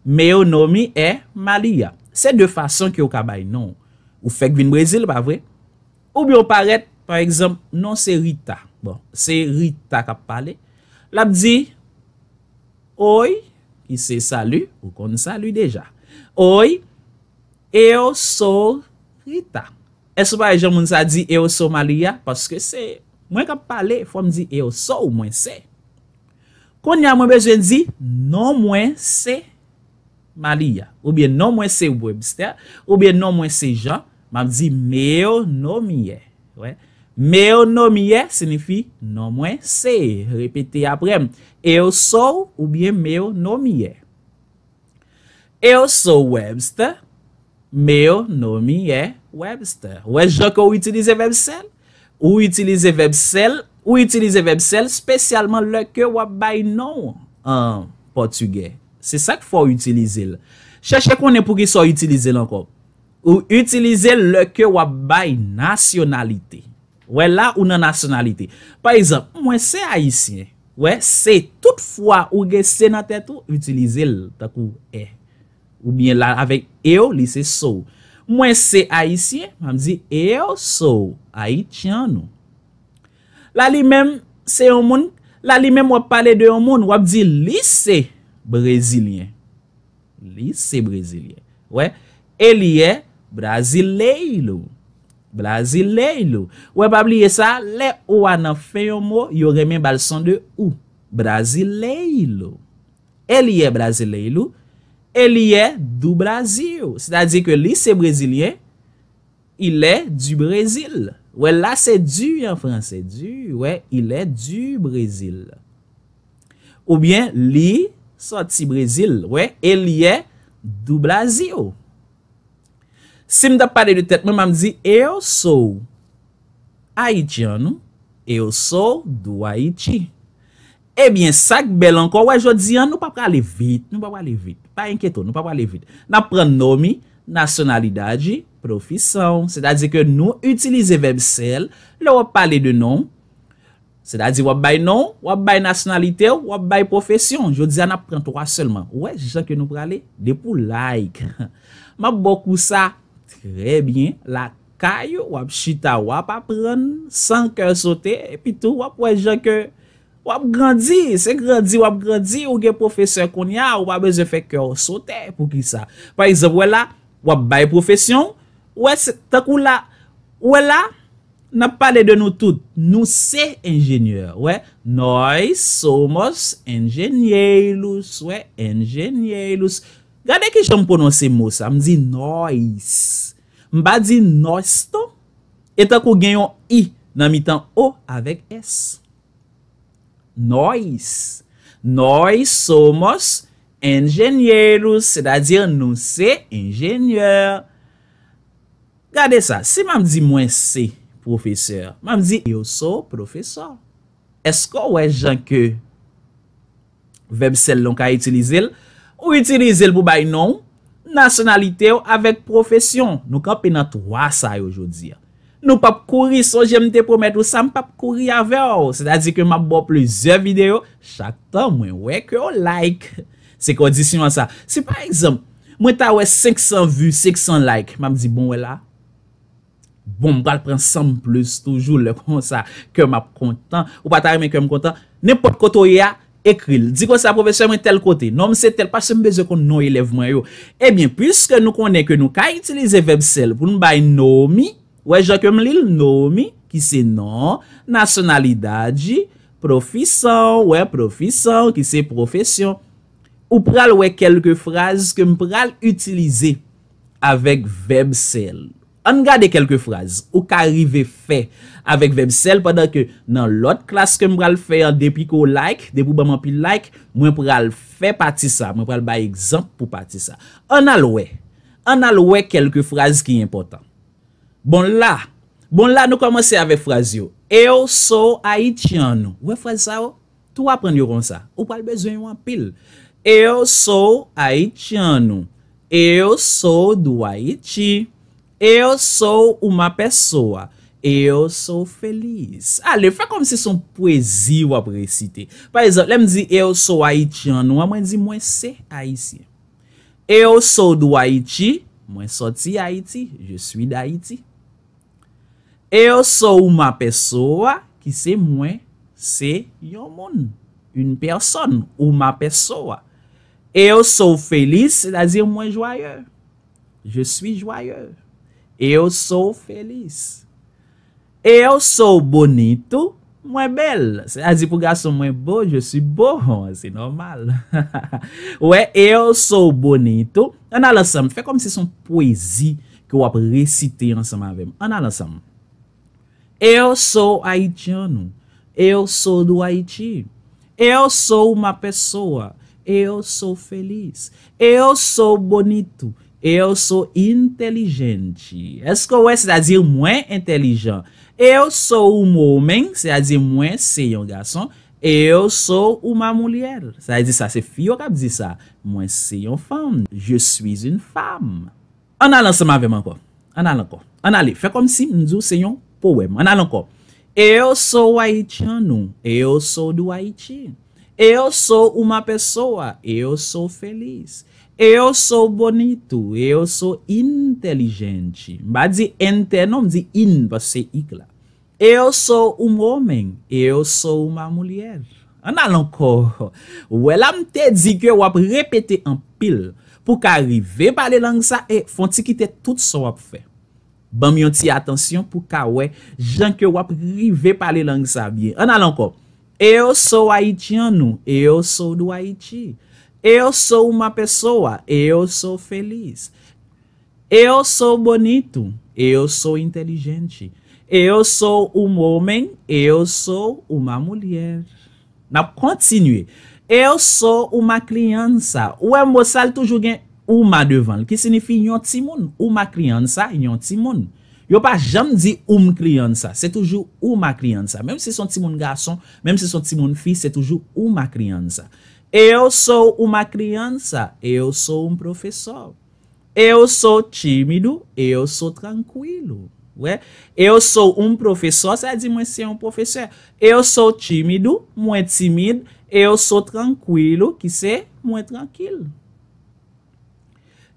me yo nomi e maliya. Se de fason ki yo kabay, non. Ou fek vin Brezil, pa vre. Ou bi yo paret, par exemple, non se Rita, bon, se Rita kap pale, la bi di, oy, i se salu, ou kon salu deja, oy, e yo sor Rita. E sou pa e jean moun sa di, e yo sor maliya, paske se, Mwen kap pale, fòm di, eyo sou mwen se. Kon nyan mwen bejwen di, non mwen se Maria. Ou bien, non mwen se Webster. Ou bien, non mwen se Jean. Mwen di, meyo non miye. Meyo non miye, sinifi, non mwen se. Repete aprem. Eyo sou ou bien, meyo non miye. Eyo sou Webster. Meyo non miye Webster. Ou e jok ou iti dizen Webster? Ou itilize vebsel, ou itilize vebsel spesyalman leke wabay nou an Portugè. Se sak fwa ou itilize l. Chache konen pou ki so itilize l ankon. Ou itilize leke wabay nasyonalite. Wè la ou nan nasyonalite. Par exemple, mwen se haisyen, wè se tout fwa ou ge se nan tèt ou, itilize l takou e. Ou mwen la avek eyo li se sou. Mwen se haisyen, mwen di eyo sou. La li mem se yon moun, la li mem wap pale de yon moun, wap di lise brésilien. Lise brésilien. Ouè, e liye brésil leilou. Brésil leilou. Ouè, wap liye sa, le ou anan fe yon moun, yon remen balsan de ou. Brésil leilou. E liye brésil leilou, e, e liye du brésil. Se da di ke lise brésilien, ilè e du brésil. Ouè, la se du yon franse, du, ouè, il e, e du Brezil. Ou byen, li, sot si Brezil, ouè, el li e du Brazil. Si m da pale de tet, m m am di, e yo sou Haiti, anou, e yo sou do Haiti. E byen, sak bel ankon, ouè, jwa di, anou, nou pa pa ale vit, nou pa pa ale vit, pa enketon, nou pa pa ale vit. Na pren nomi, nasyonalidadji, Profesyon. Se da di ke nou. Utilize veb sel. Le wap pale de nou. Se da di wap bay nou. Wap bay nasyonalite. Wap bay profesyon. Je di an apren 3 selman. Wap. Se jan ke nou prale. De pou like. Mwap bokou sa. Tre bien. La kayo. Wap chita. Wap apren. San kèr sote. E pi tou. Wap wè jan ke. Wap grandi. Se grandi. Wap grandi. Ou gen profese kon ya. Wap wè zè fè kèr sote. Pou ki sa. Par exemple wè la. Wap bay profesyon. Wè, takou la, wè la, nan pale de nou tout, nou se enjenyeur, wè, noy somos enjenyeilous, wè, enjenyeilous. Gade kishan mpononse mousa, mzi noy, mba di noysto, e takou genyon i nan mitan o avèk es. Noy, noy somos enjenyeilous, se da di nou se enjenyeur. Gade sa, se mam di mwen se profeseur, mam di, yo so profeseur. Esko wè jan ke vebsel loun ka itilize l? Ou itilize l pou bay nou? Nasonalite yo avèk profesyon. Nou kapè nan 3 sa yo jodi. Nou pap kouri son jemte promet ou sa m pap kouri avè yo. Se da di ke mwen bo pleze video, chak tan mwen wè ke yo like. Se kondisyon an sa. Se par exemple, mwen ta wè 500 vw, 600 like. Mam di, bon wè la? Bon, m pral pran 100 plus toujou le kon sa kem ap kontan. Ou pata reme kem kontan. Nen pot koto ya ekril. Di kon sa profesyon mwen tel kote. Non m se tel pa se m beze kon nou elev mwen yo. Ebyen, eh pwiske nou konen ke nou ka itilize veb sel. Poun m baye nomi. Ouwe, jan kem li l nomi. Ki se non. Nasonalidadji. Profesyon. Ouwe, profesyon. Ki se profesyon. Ou pral ouwe kelke fraz kem pral itilize. Avèk veb sel. Angade kelke fraz ou ka rive fe avèk vebsel padèr ke nan lot klas ke mbral fe depi ko like, depi pou bèman pi like mwen pral fe pati sa, mwen pral bè exemple pou pati sa. An alwe, an alwe kelke fraz ki yè important. Bon la, bon la nou komanse avèk fraz yo. Eyo sou Haitian nou. Ouwe fraz sa ou? Tou apren yon kon sa. Ou pral bezwen yon apil. Eyo sou Haitian nou. Eyo sou dwa Haiti. Eyo sou Haiti. E yo sou ou ma pesowa, e yo sou felis. A, ah, le fè kom si son poesi wap re-cite. Par exemple, le m di e yo sou Haitian wap, mwen non, di mwen se Haitien. E yo sou dwa Haiti, mwen soti Haiti, je suis d'Haïti. E yo sou ou ma pesowa, ki se mwen se yon moun. Un person, ou ma pesowa. E yo sou felis, se la di mwen joyeur. Je suis joyeur. Eu sou feliz. Eu sou bonito, é bela. As sou muito bom, eu sou bom, assim, normal. Ué, eu sou bonito. Ana lançamos, faz como se fosse uma poesia que eu recitei ensemble. Ana lançamos. Eu sou haitiano. Eu sou do Haiti. Eu sou uma pessoa. Eu sou feliz. Eu sou bonito. Eyo sou intelijenti. Esko wè, se da di mwen intelijen. Eyo sou moumen, se da di mwen se yon gason. Eyo sou ou ma moulier. Se da di sa, se fiyo kap di sa. Mwen se yon fam. Je suis yon fam. An alan se ma veman kon. An alan kon. An alan. Fè kom si mzou se yon pouem. An alan kon. Eyo e sou waitian nou. Eyo sou dou waiti. Eyo sou ou ma pesowa. Eyo sou felis. Eyo so bonitu, eyo so intelijenti. Ba di ente, nom di in, ba se ik la. Eyo so oum romen, eyo so oum amou liyej. An alanko, wè la mte di ke wap repete an pil pou ka rive pale langsa e fonti kite tout so wap fe. Bam yon ti atansyon pou ka wè jan ke wap rive pale langsa bie. An alanko, eyo so waiti an nou, eyo so dwa iti. Eyo sou ou ma pesowa, eyo sou felis. Eyo sou bonitou, eyo sou intelijenti. Eyo sou ou moumen, eyo sou ou ma moulier. Na kontinue, eyo sou ou ma kliyansa. Ou mbosal toujou gen ou ma devan, ki sinifi yon timoun. Ou ma kliyansa, yon timoun. Yo pa jam di oum kliyansa, se toujou ou ma kliyansa. Mem se son timoun gason, mem se son timoun fi, se toujou ou ma kliyansa. Eu sou uma criança, eu sou um professor. Eu sou tímido, eu sou tranquilo. Ué? Eu sou um professor, ça dit você é um professor. Eu sou tímido, muito tímido. Eu sou tranquilo, que é muito tranquilo.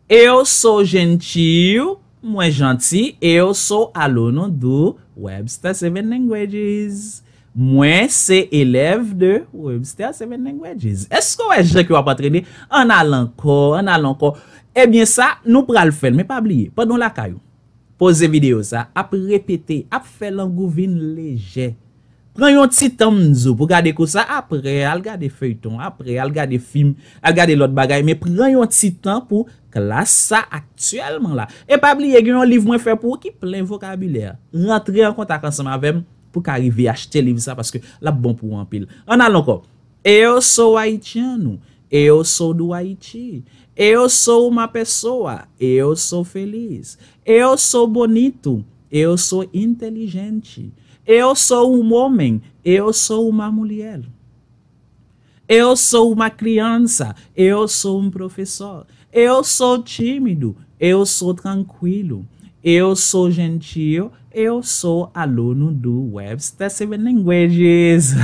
Eu sou gentil, muito gentil. Eu sou aluno do Webster Seven Languages. Mwen se elev de Webster Seven Languages Esko wè jre ki wap atrene an alankon, an alankon Ebyen eh sa nou pral fèl, mwen pa blye Padon la kayou, pose video sa Ap repete, ap fèl an gouvin leje Prenyon titan mzou pou gade kousa Apre, al gade feuyton, apre, al gade film Al gade lot bagay, mwen preyon titan pou klas sa aktuelman la E pa blye, genyon liv mwen fèl pou ki plen vokabile Rentre an kontak ansan ma vem pou ka arrive achete liv sa paske la bon pou anpil. An alon ko, eu sou haitiano, eu sou do Haiti, eu sou uma pessoa, eu sou feliz, eu sou bonito, eu sou inteligente, eu sou um homem, eu sou uma mulher. Eu sou uma criança, eu sou um professor, eu sou tímido, eu sou tranquilo, eu sou gentil, E yo sou alo nou do Webster 7 Languages.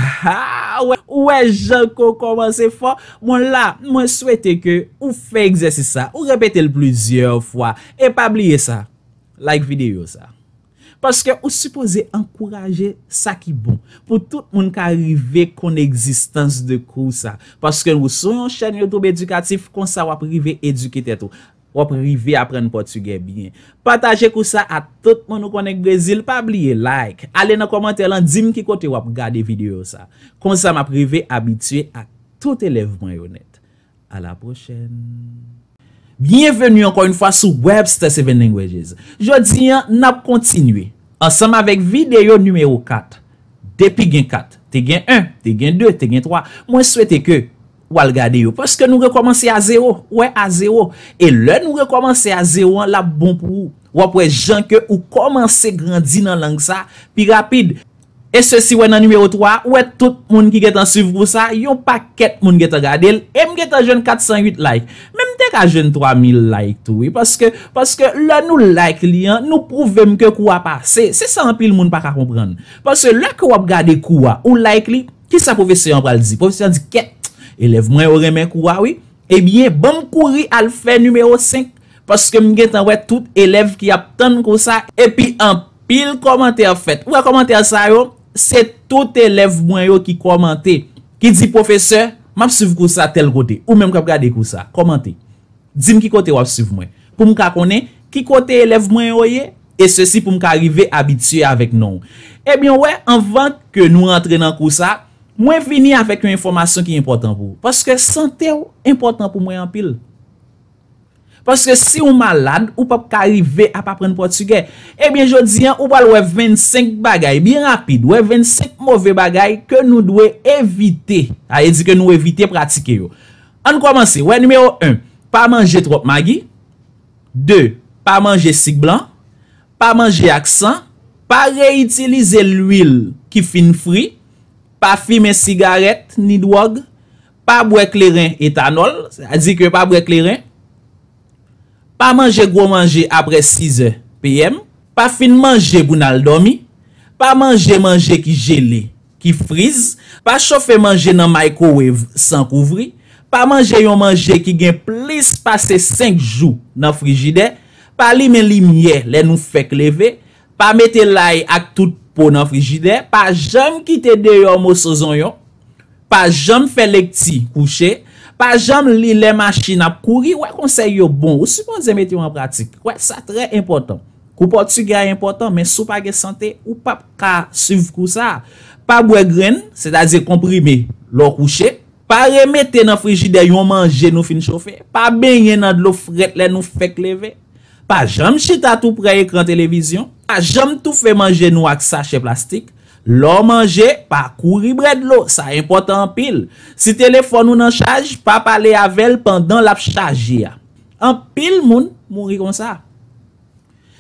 Ouè, janko, koman se fò. Mwen la, mwen souwete ke ou fe egzesi sa. Ou repete l plizye fwa. E pa abliye sa. Like videyo sa. Paske ou supose ankouraje sa ki bon. Pou tout moun ka rive kon egzistans de kou sa. Paske nou sou yon chanye YouTube edukatif kon sa wap rive edukite to. Wap rive apren Portugè byen. Pataje kousa a tout moun ou konen Gwezil, pa abliye like. Ale nan komante lan, di m ki kote wap gade video sa. Koun sa m ap rive, abitue a tout eleveman yon net. A la pochène. Bienvenu ankon yon fwa sou Webster 7 Languages. Jodi an, nap kontinue. Ansem avèk video numèro 4. Depi gen 4, te gen 1, te gen 2, te gen 3. Mwen swete ke... Ou al gade yo. Paske nou re komanse a zero. Ou e a zero. E le nou re komanse a zero an la bon pou ou. Ou apwe janke ou komanse grandi nan lang sa. Pi rapide. E se si ou e nan numero 3. Ou e tout moun ki get an suv pou sa. Yo pa ket moun get an gade. E m get an jen 408 like. M men dek an jen 3000 like tou. Paske la nou like li an. Nou pouvem ke kou a pase. Se san pil moun pa ka komprende. Paske la kou ap gade kou a ou like li. Ki sa pouve se yon pral di. Pouve se yon di ket. Elev mwen yo remen kouwa wè? Ebyen, bom kouri al fè numèro 5. Paske mwen gen tan wè tout elev ki ap ton kousa. Epi, an pil komante a fèt. Ou a komante a sa yo? Se tout elev mwen yo ki komante. Ki di profeseur, m ap siv kousa tel kote. Ou mèm kap gade kousa. Komante. Dime ki kote wap siv mwen. Pou m ka konen, ki kote elev mwen yo ye? E se si pou m ka arrive abitye avèk nou. Ebyen wè, an vant ke nou rentre nan kousa. Mwen vini avèk yon informasyon ki yon important pou. Paske sante yon important pou mwen yon pil. Paske si yon malade, ou pap karive ap aprenn portugè. Ebyen jodi yon, ou pal wè 25 bagay, bi rapide, wè 25 mwove bagay ke nou dwe evite. Aye di ke nou evite pratike yon. An komanse, wè numero 1, pa manje trop magi. 2, pa manje sig blan. Pa manje aksan. 3, pa reutilize l'wil ki fin fri. pa fime sigaret ni dwag, pa brekleren etanol, pa manje gwo manje apre 6 pm, pa fin manje bunal domi, pa manje manje ki gele ki frize, pa chofe manje nan microwave san kouvri, pa manje yon manje ki gen plis pase 5 jou nan frigide, pa li men li miye le nou fek leve, pa mete lay ak tout, nan frigide, pa jom kite de yo mou sozon yo, pa jom fe lek ti kouche, pa jom li le machina pou kouri, wè konseyo bon, wè si pon ze met yo an pratik wè sa tre important kou portugay important, men sou pa ge sante ou pap ka suv kou sa pa bwe gren, se daze komprime lo kouche, pa remete nan frigide yo manje nou fin choufe pa benye nan lo fret le nou fe kleve, pa jom chita tou pre ekran televizyon A jom tou fè manje nou ak sa chè plastik, lò manje pa kouri bred lò, sa importan an pil. Si telefon nou nan chaj, pa pale avel pandan lap chajia. An pil moun, mouri kon sa.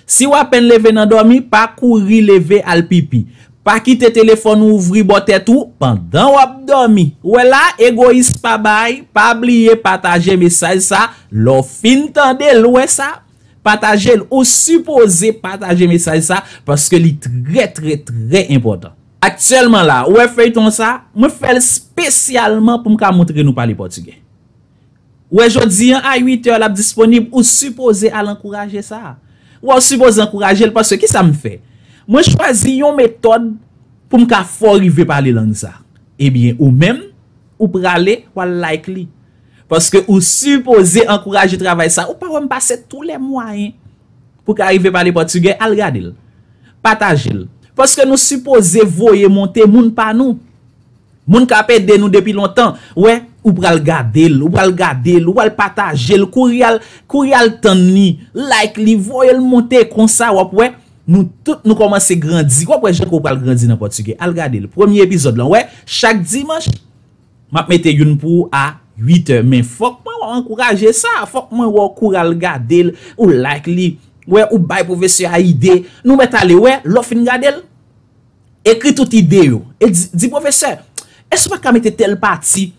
Si wapen leve nan domi, pa kouri leve al pipi. Pa kite telefon nou ouvri botet ou, pandan wap domi. Wè la, egois pa bay, pa bliye pataje mesaj sa, lò fin tande lò e sa. Pataje l ou suppose pataje mesaj sa Paske li tre, tre, tre important Aktiyelman la, wè e fèy ton sa Mè fèl spesyalman pou mka montre nou pali portuge Wè jò di yon A8 lab disponib ou suppose al ankouraje sa Ou suppose ankouraje l paske ki sa m fè Mè chwazi yon metode pou mka forive pali lang sa Ebyen ou men ou prale wale like li Paske ou supose ankouraje trabay sa. Ou pa wè m basè tou lè mwayen. Pou ka arrive pali Portugè. Al gadil. Patajil. Paske nou supose voye monte moun pa nou. Moun ka pède nou depi lontan. Ouè. Ou pral gadil. Ou pral gadil. Ou pral patajil. Kou rial. Kou rial tan ni. Like li. Voye l monte konsa wè. Nou tout nou komanse grandzi. Kwa pwè jen kou pral grandzi nan Portugè. Al gadil. Premier epizod lan wè. Chak dimanj. Map mette yon pou a. 8 men fok mwen wakouraje sa, fok mwen wakouraje gade, ou like li, ou bay profeseur ayide, nou mwen tale, oue, lo fin gade, ekri tout ide yo. E di profeseur, eswe ka mwen te tel pati,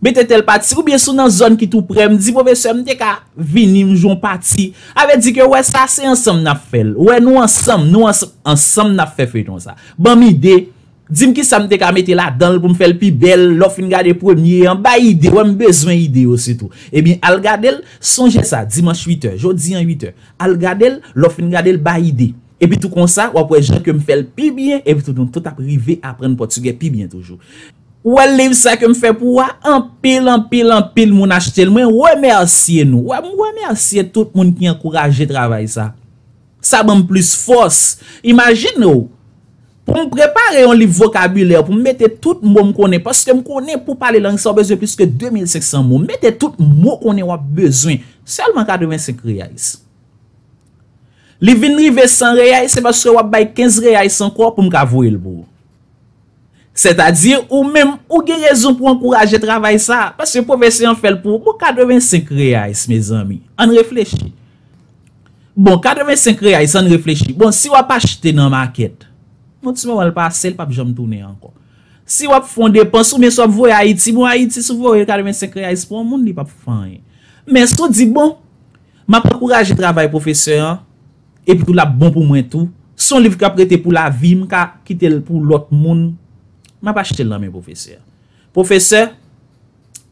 mwen te tel pati, ou bie sou nan zon ki tou preme, di profeseur mwen te ka vini mwen jou pati, ave di ke oue sa se ansam na fel, oue nou ansam, nou ansam na fel fey ton sa. Bon mwen ide. Dim ki sa mte ka mette la danl pou m fel pi bel, lo fin gade pwemye, an ba ide, wè m bezwen ide oseto. Ebi, al gadel, sonje sa, dimanche 8h, jodi an 8h. Al gadel, lo fin gadel, ba ide. Ebi tout kon sa, wè pou e jen ke m fel pi bien, ebi tout nou tout aprive apren portugè pi bien toujou. Wè lèm sa ke m fel pou wè, an pil, an pil, an pil, moun achete l mwen, wè mè asye nou, wè m wè mè asye tout moun ki an kouraje travay sa. Sa bèm plus fos. Imagin nou, pou m prepare yon liv vokabuler pou m mette tout mou m konen, paske m konen pou pale langsa w bezwen pluske 2500 mou, mette tout mou konen w ap bezwen, selman 425 reyayis. Li vinri ve 100 reyayis, se bas kre w ap bay 15 reyayis an kwa pou m kavou el bou. Se ta dir, ou menm, ou gen rezon pou ankouraje travay sa, paske pou ve se yon fel pou, mou 425 reyayis, me zami, an reflechi. Bon, 425 reyayis, an reflechi. Bon, si w ap achete nan markete, Mwen ti mwen wale pa sel pap jom tounen anko. Si wap fonde, pan sou men sou ap voye a iti, mwen a iti sou voye kade men sekre a ispon, moun li pap fonde. Men sou di bon, mwen pa kouraje travay profeseur, epi tout la bon pou mwen tou, son liv ka prete pou la vim, ka kite pou lot moun, mwen pa chete lamen profeseur. Profeseur,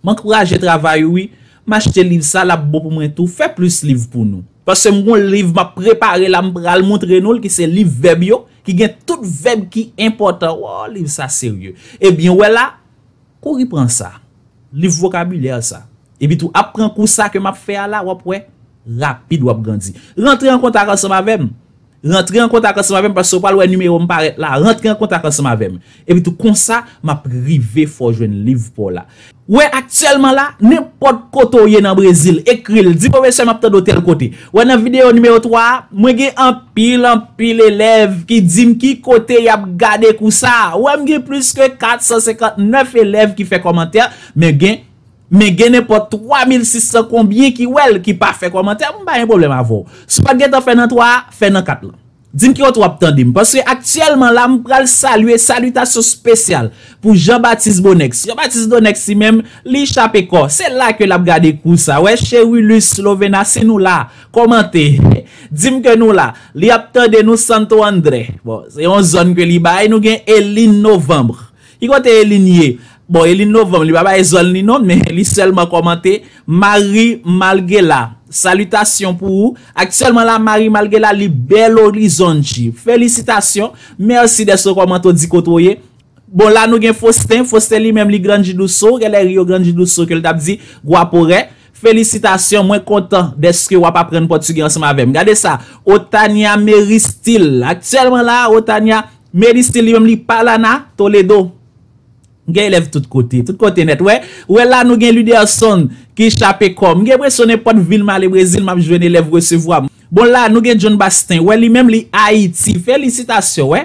mwen kouraje travay oui, mwen chete liv sa la bon pou mwen tou, fe plis liv pou nou. Pas se mwen liv, mwen prepare la mpral montre nou, ki se liv vebyo, Ki gen tout veb ki importan. Ou li sa seryou. E eh bin ouwe la. Kou ripran sa. Li vokabilyer sa. E eh bin tou apren kou sa ke map fe ala. Wap wè. Rapide wap grandi. Rentre an konta rase ma veb. rentre an kontak an se ma vem, pa se ou pal wè numero mpare la, rentre an kontak an se ma vem, e bitou konsa, ma prive fòjwen liv pou la. Wè, aktyèlman la, nèpot koto yè nan Brésil, ekril, di pou wè se ma ptè do tel kote, wè nan video numéro 3, mwen gen an pil, an pil elev, ki dim ki kote yap gade kousa, wè mwen gen plus ke 459 elev ki fè komantèr, mwen gen, Me genè po 3600 konbye ki wèl ki pa fè komante Mwen ba yon problem avon Spagheton fè nan 3, fè nan 4 lan Dim ki ot wap tan dim Paske aktyèlman la m pral salue Salutasyon spesyal Pou Jean-Baptiste Bonnex Jean-Baptiste Bonnex si men Li chapeko Se la ke l ap gade kousa We chè wili slovena Se nou la Komante Dim ke nou la Li ap tan den nou santo andre Bon, se yon zon ke li bay Nou gen elin novembre Ki kote elin ye Bon, e li novem, li baba e zon li non, men li selman komante, Marie Malguela. Salutasyon pou ou. Aksyelman la, Marie Malguela li bel orizonti. Felicitasyon. Mersi de sou komanto di kotoye. Bon, la nou gen fosten. Fosten li menm li Grandji Doussou. Gelè Rio Grandji Doussou ke li tap di Gwaporè. Felicitasyon, mwen kontan de skè wap aprenn potsyu gen ansi mavem. Gade sa, Otania Meristil. Aksyelman la, Otania Meristil li menm li Palana Toledo. Gen lèv tout kote, tout kote net, wè. Wè, la nou gen l'idea son, ki chape kom. Gen wè son e pot vilman le Brazil, mab jwen lèv wè se vwa. Bon, la nou gen John Bastien, wè, li mem li Haiti. Felicitasyon, wè.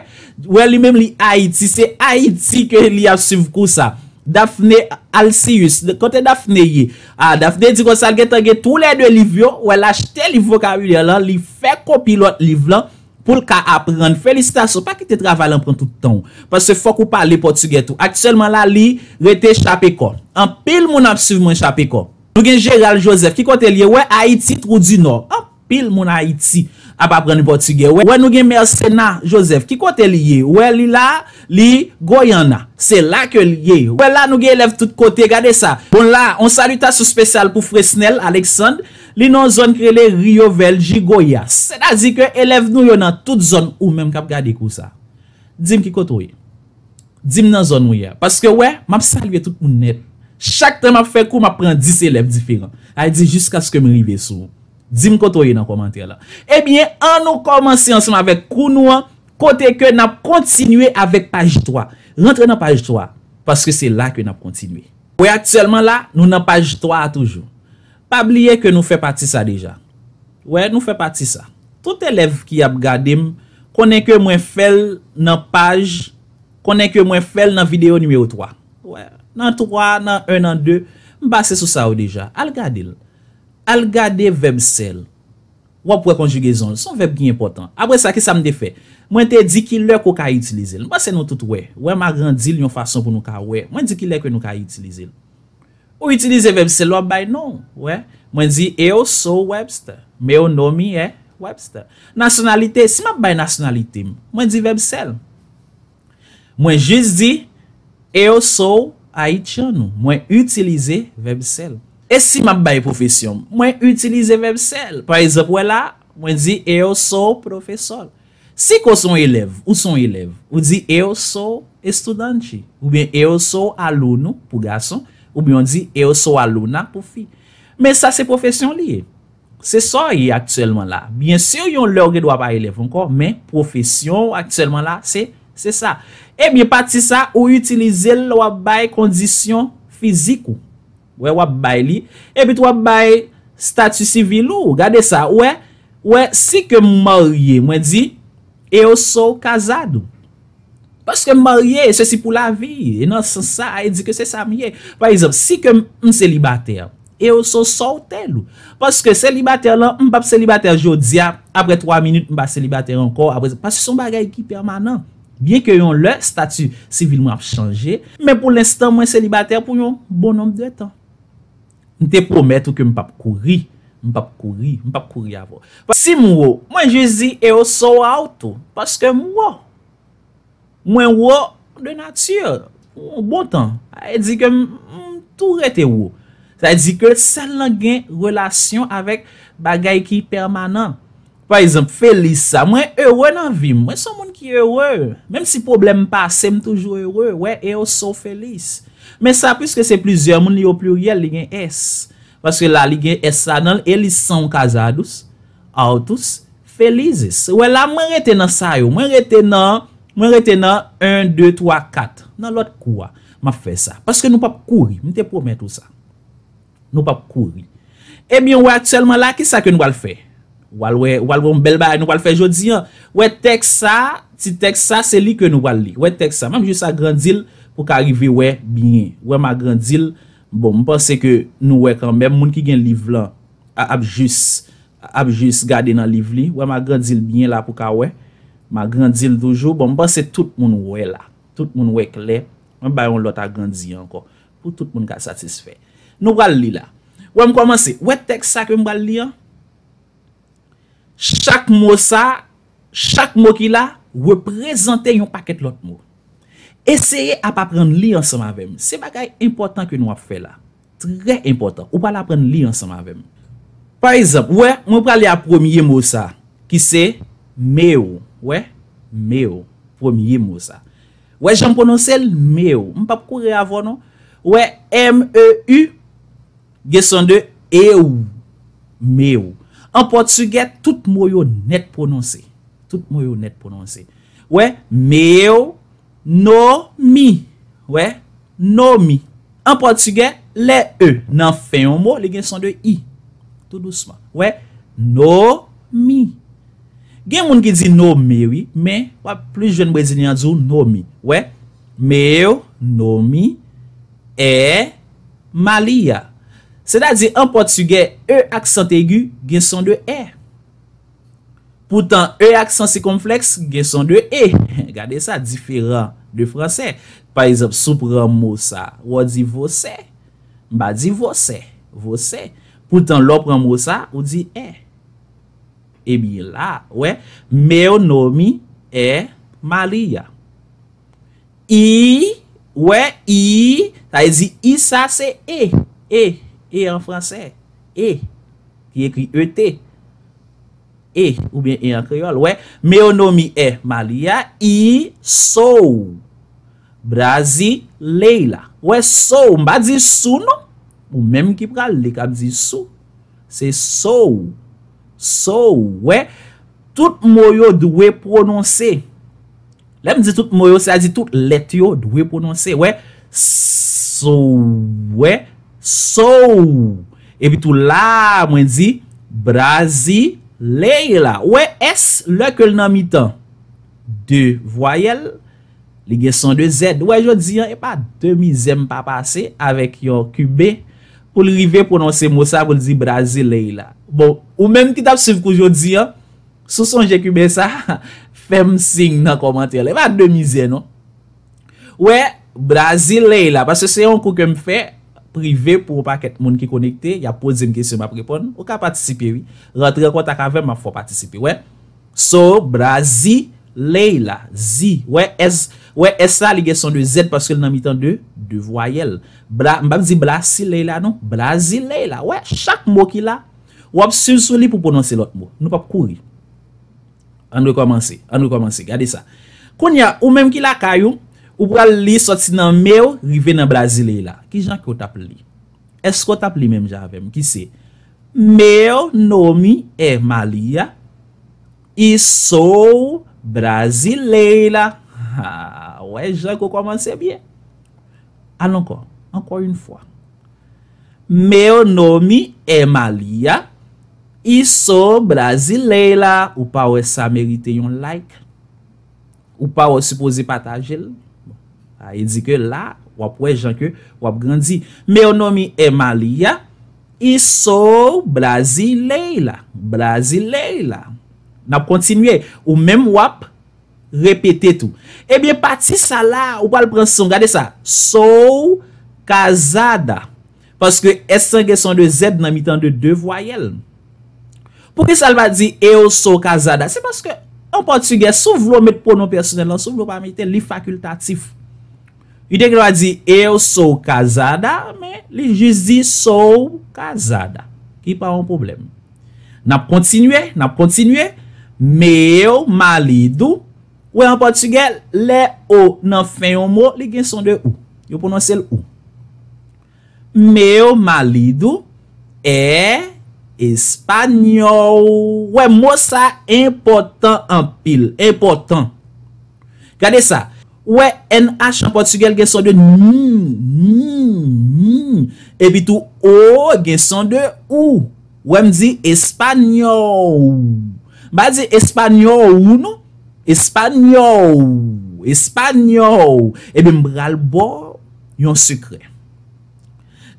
Wè, li mem li Haiti. Se Haiti ke li a suv kousa. Daphne Alcius, kote Daphne yi. Ha, ah, Daphne di konsa, gen tou lè dwe livyo, wè, l'achete livyo ka wile lan, li fè kopi lot livyo lan, pou l ka apren, felistasyon, pa ki te travale anpren tout ton, pas se fok ou pa li Portugay tou, akselman la li rete chapeko, anpil moun apsiv moun chapeko, nou gen Gérald Joseph ki kote liye, wè Haiti, Trou du Nord anpil moun Haiti, ap apren li Portugay, wè nou gen Mercenat Joseph, ki kote liye, wè li la li Goyana, se la ke liye, wè la nou gen lev tout kote gade sa, bon la, on saluta sou spesyal pou Fresnel Alexandre Li nou zon krele Riovel, Jigoya. Se da zi ke elev nou yo nan tout zon ou menm kap gade kousa. Dime ki koto ye. Dime nan zon nou ya. Paske we, map salve tout moun net. Chak ten map fe kou, map pren 10 elev diferent. Ay di, jiska sken mribe sou. Dime koto ye nan komantere la. E bie, an nou komanse ansenman avek kou nou an, kote ke nap kontinue avek pajitwa. Rentre nan pajitwa. Paske se la ke nap kontinue. We aktelman la, nou nan pajitwa a toujou. Pabliye ke nou fe pati sa deja. Ouè, nou fe pati sa. Tout elev ki ap gadim, konen ke mwen fel nan page, konen ke mwen fel nan video nime ou 3. Ouè, nan 3, nan 1, nan 2, mbase sou sa ou deja. Al gadil, al gade veb sel. Ouè pou konjugezon, son veb gen important. Abre sa ki sa mde fe, mwen te di ki lè kou ka itilize. Mwen se nou tout ouè, ouè ma grandil yon fason pou nou ka ouè. Mwen di ki lè kou nou ka itilize lè. Ou itilize vebsel wap bay non? Mwen di eyo sou Webster. Meyo nomi e Webster. Nasionalite, si map bay nasionalite, mwen di vebsel. Mwen jist di eyo sou Haitianou. Mwen itilize vebsel. E si map bay profesyon, mwen itilize vebsel. Par exemple, wè la, mwen di eyo sou profesor. Si ko son elev, ou son elev, ou di eyo sou estudanti. Ou bien eyo sou alounou pou gason. Ou bi yon di, eyo sou alou nan pou fi. Men sa se profesyon li e. Se so yi aktuelman la. Bien sir yon lor ge dwa pa elef ankon, men profesyon aktuelman la se sa. E bi pati sa, ou utilize lwa bay kondisyon fizikou. We wap bay li. E bit wap bay statu sivilou. Gade sa, we, we, si ke mor yi, mwen di, eyo sou kazadou. Paske m barye, se si pou la vi. E nan san sa, e di ke se sa m ye. Par exemple, si ke m selibater, e yo son sa ou tel ou. Paske selibater lan, m pap selibater jodia, apre 3 minute, m pa selibater anko, apre 3 minute. Paske son bagay ki permanent. Bien ke yon lè, statu sivilman ap chanje, men pou l'instant mwen selibater pou yon bon ombe de tan. N te promet ou ke m pap kouri, m pap kouri, m pap kouri avon. Si m wou, mwen je zi, e yo son a ou tou. Paske m wou, Mwen wò de natyur. Bon tan. A e di ke m tou rete wò. A e di ke san lan gen relasyon avèk bagay ki permanent. Par exemple, felis sa. Mwen e wè nan vim. Mwen son moun ki e wè. Mèm si problem pas, sem toujou e wè. Mwen e yo sou felis. Mwen sa, pwiske se plizè moun li yo pluriel, li gen es. Paske la li gen es san nan, elis san w kazadous, autous, felizis. Mwen rete nan sa yo. Mwen rete nan... Mwen rete nan 1, 2, 3, 4 Nan lot kouwa Mwen fè sa Paske nou pap kouri Mwen te promet ou sa Nou pap kouri Ebyon eh wè atselman la Kisa ke nou wè l fè Wè l wè Wè l wè mbel bè Nou wè l fè jodi Wè tek sa Ti tek sa Se li ke nou wè li Wè tek sa Mwen jè sa grandil Pou ka rive wè Binyen Wè ma grandil Bon mwen pense ke Nou wè kanbèm Moun ki gen liv la A ap jüs A ap jüs gade nan liv li Wè ma grandil binyen la Pou ka wè Ma grandil dojou, bon mba se tout moun wè la. Tout moun wè kle, mba yon lot a grandil anko. Pou tout moun ka satisfè. Nou pral li la. Wè m komanse, wè tek sa kwen m pral li an? Chak mò sa, chak mò ki la, wè prezante yon paket lot mò. Eseye ap apren li an som avèm. Se bagay important ke nou ap fè la. Trè important. Wè pral apren li an som avèm. Par exemple, wè m pral li a promye mò sa. Ki se, mè ou. Ouè, mèou. Premier mou sa. Ouè, jen prononse l mèou. M pa pou re avon nou. Ouè, m, e, u. Gè son de e ou. Mèou. An portugè, tout mou yo net prononse. Tout mou yo net prononse. Ouè, mèou. No, mi. Ouè, no, mi. An portugè, le e. Nan fè yon mou, le gen son de i. Tout lousman. Ouè, no, mi. Gen moun ki di no mewi, me, wap plus jwen mwen zinyan djou no mi. We, me yo, no mi, e, mali ya. Se da di an portugè, e aksant egu gen son de e. Poutan e aksant si konflex gen son de e. Gade sa, diferan de franse. Parizap sou pran mou sa, wad di vose. Ba di vose, vose. Poutan lop pran mou sa, wadi e. Emi la, wey, me o nomi e Maria. I, wey, i, ta e zi i sa se e. E, e an franse, e. Ki e kwi e te. E, ou bien e an kriol, wey, me o nomi e Maria. I, sou. Brazi, leila. Wey, sou, mba zi sou nou? Ou menm ki pou ka le ka zi sou? Se sou, leila. Sou, wè. Tout mwoyo dwe prononse. Lè mdize tout mwoyo, sa zi tout letyo dwe prononse. Wè, sou, wè. Sou. E bitou la, mwen zi, brazi, leyla. Wè, es, lè ke l nan mitan. De voyel, li gen son de zed. Wè, jwen zi, yon e pa demi zem pa pase, avèk yon kube, pou li rive prononse mwosa, pou li zi brazi, leyla. Bon. Ou menm ki tap siv koujou di an. Sousan jeku be sa. Fem sing nan komantye le. Ma demi ze non. We, Brazil Leila. Pase se yon kou ke m fe. Prive pou pa ket moun ki konekte. Ya pose yon gese m aprepon. Ou ka patisipe oui. Retre kontak anve, ma fo patisipe. We, so, Brazil Leila. Zi, we, es, we, es sa ligeson de zed. Pase ke nan mitan de, de voyel. Bra, mbam zi Brazil Leila non. Brazil Leila. We, chak mou ki la. Wap sir sou li pou pou nan se lot mou. Nou pa kou li. Anou kou manse. Anou kou manse. Gade sa. Koun ya, ou menm ki la kayou. Ou pou la li sot si nan me ou. Rive nan brazile la. Ki jan kout ap li? Es kout ap li menm javem? Ki se? Me ou nomi e malia. I sou brazile la. Ou e jan kou kou manse biye. Anon kon. Ankon yon fwa. Me ou nomi e malia. Iso Brasiley la. Ou pa wè sa merite yon like. Ou pa wè se pose patajel. Ha, yon e di ke la, wap wè janke, wap grandzi. Me yon nomi Emalia. Iso Brasiley la. Brasiley la. Na kontinuyè. Ou mèm wap, repete tou. Ebyen pati sa la, ou pa l'prenson. Gade sa, sou kazada. Paske estangè son de zèd nan mitan de devoyel. Poukè sal va di, Eyo sou kazada? Se baske, An portugè, Sou vlo met ponon personel lan, Sou vlo pa mette li fakultatif. Y dek la va di, Eyo sou kazada, Men, Li jizi sou kazada. Ki pa wan poublem. Nap kontinue, Nap kontinue, Meyo malidou, Ou an portugè, Le ou nan fen yon mou, Li gen son de ou. Yo pononsel ou. Meyo malidou, E... Espanyol Mwa sa impotant an pil Impotant Gade sa Mwen en achan Portugal gen son de E bitou o gen son de Mwen mzi espanyol Mwen non? mzi espanyol Espanyol Espanyol E bin mbral bo yon sukren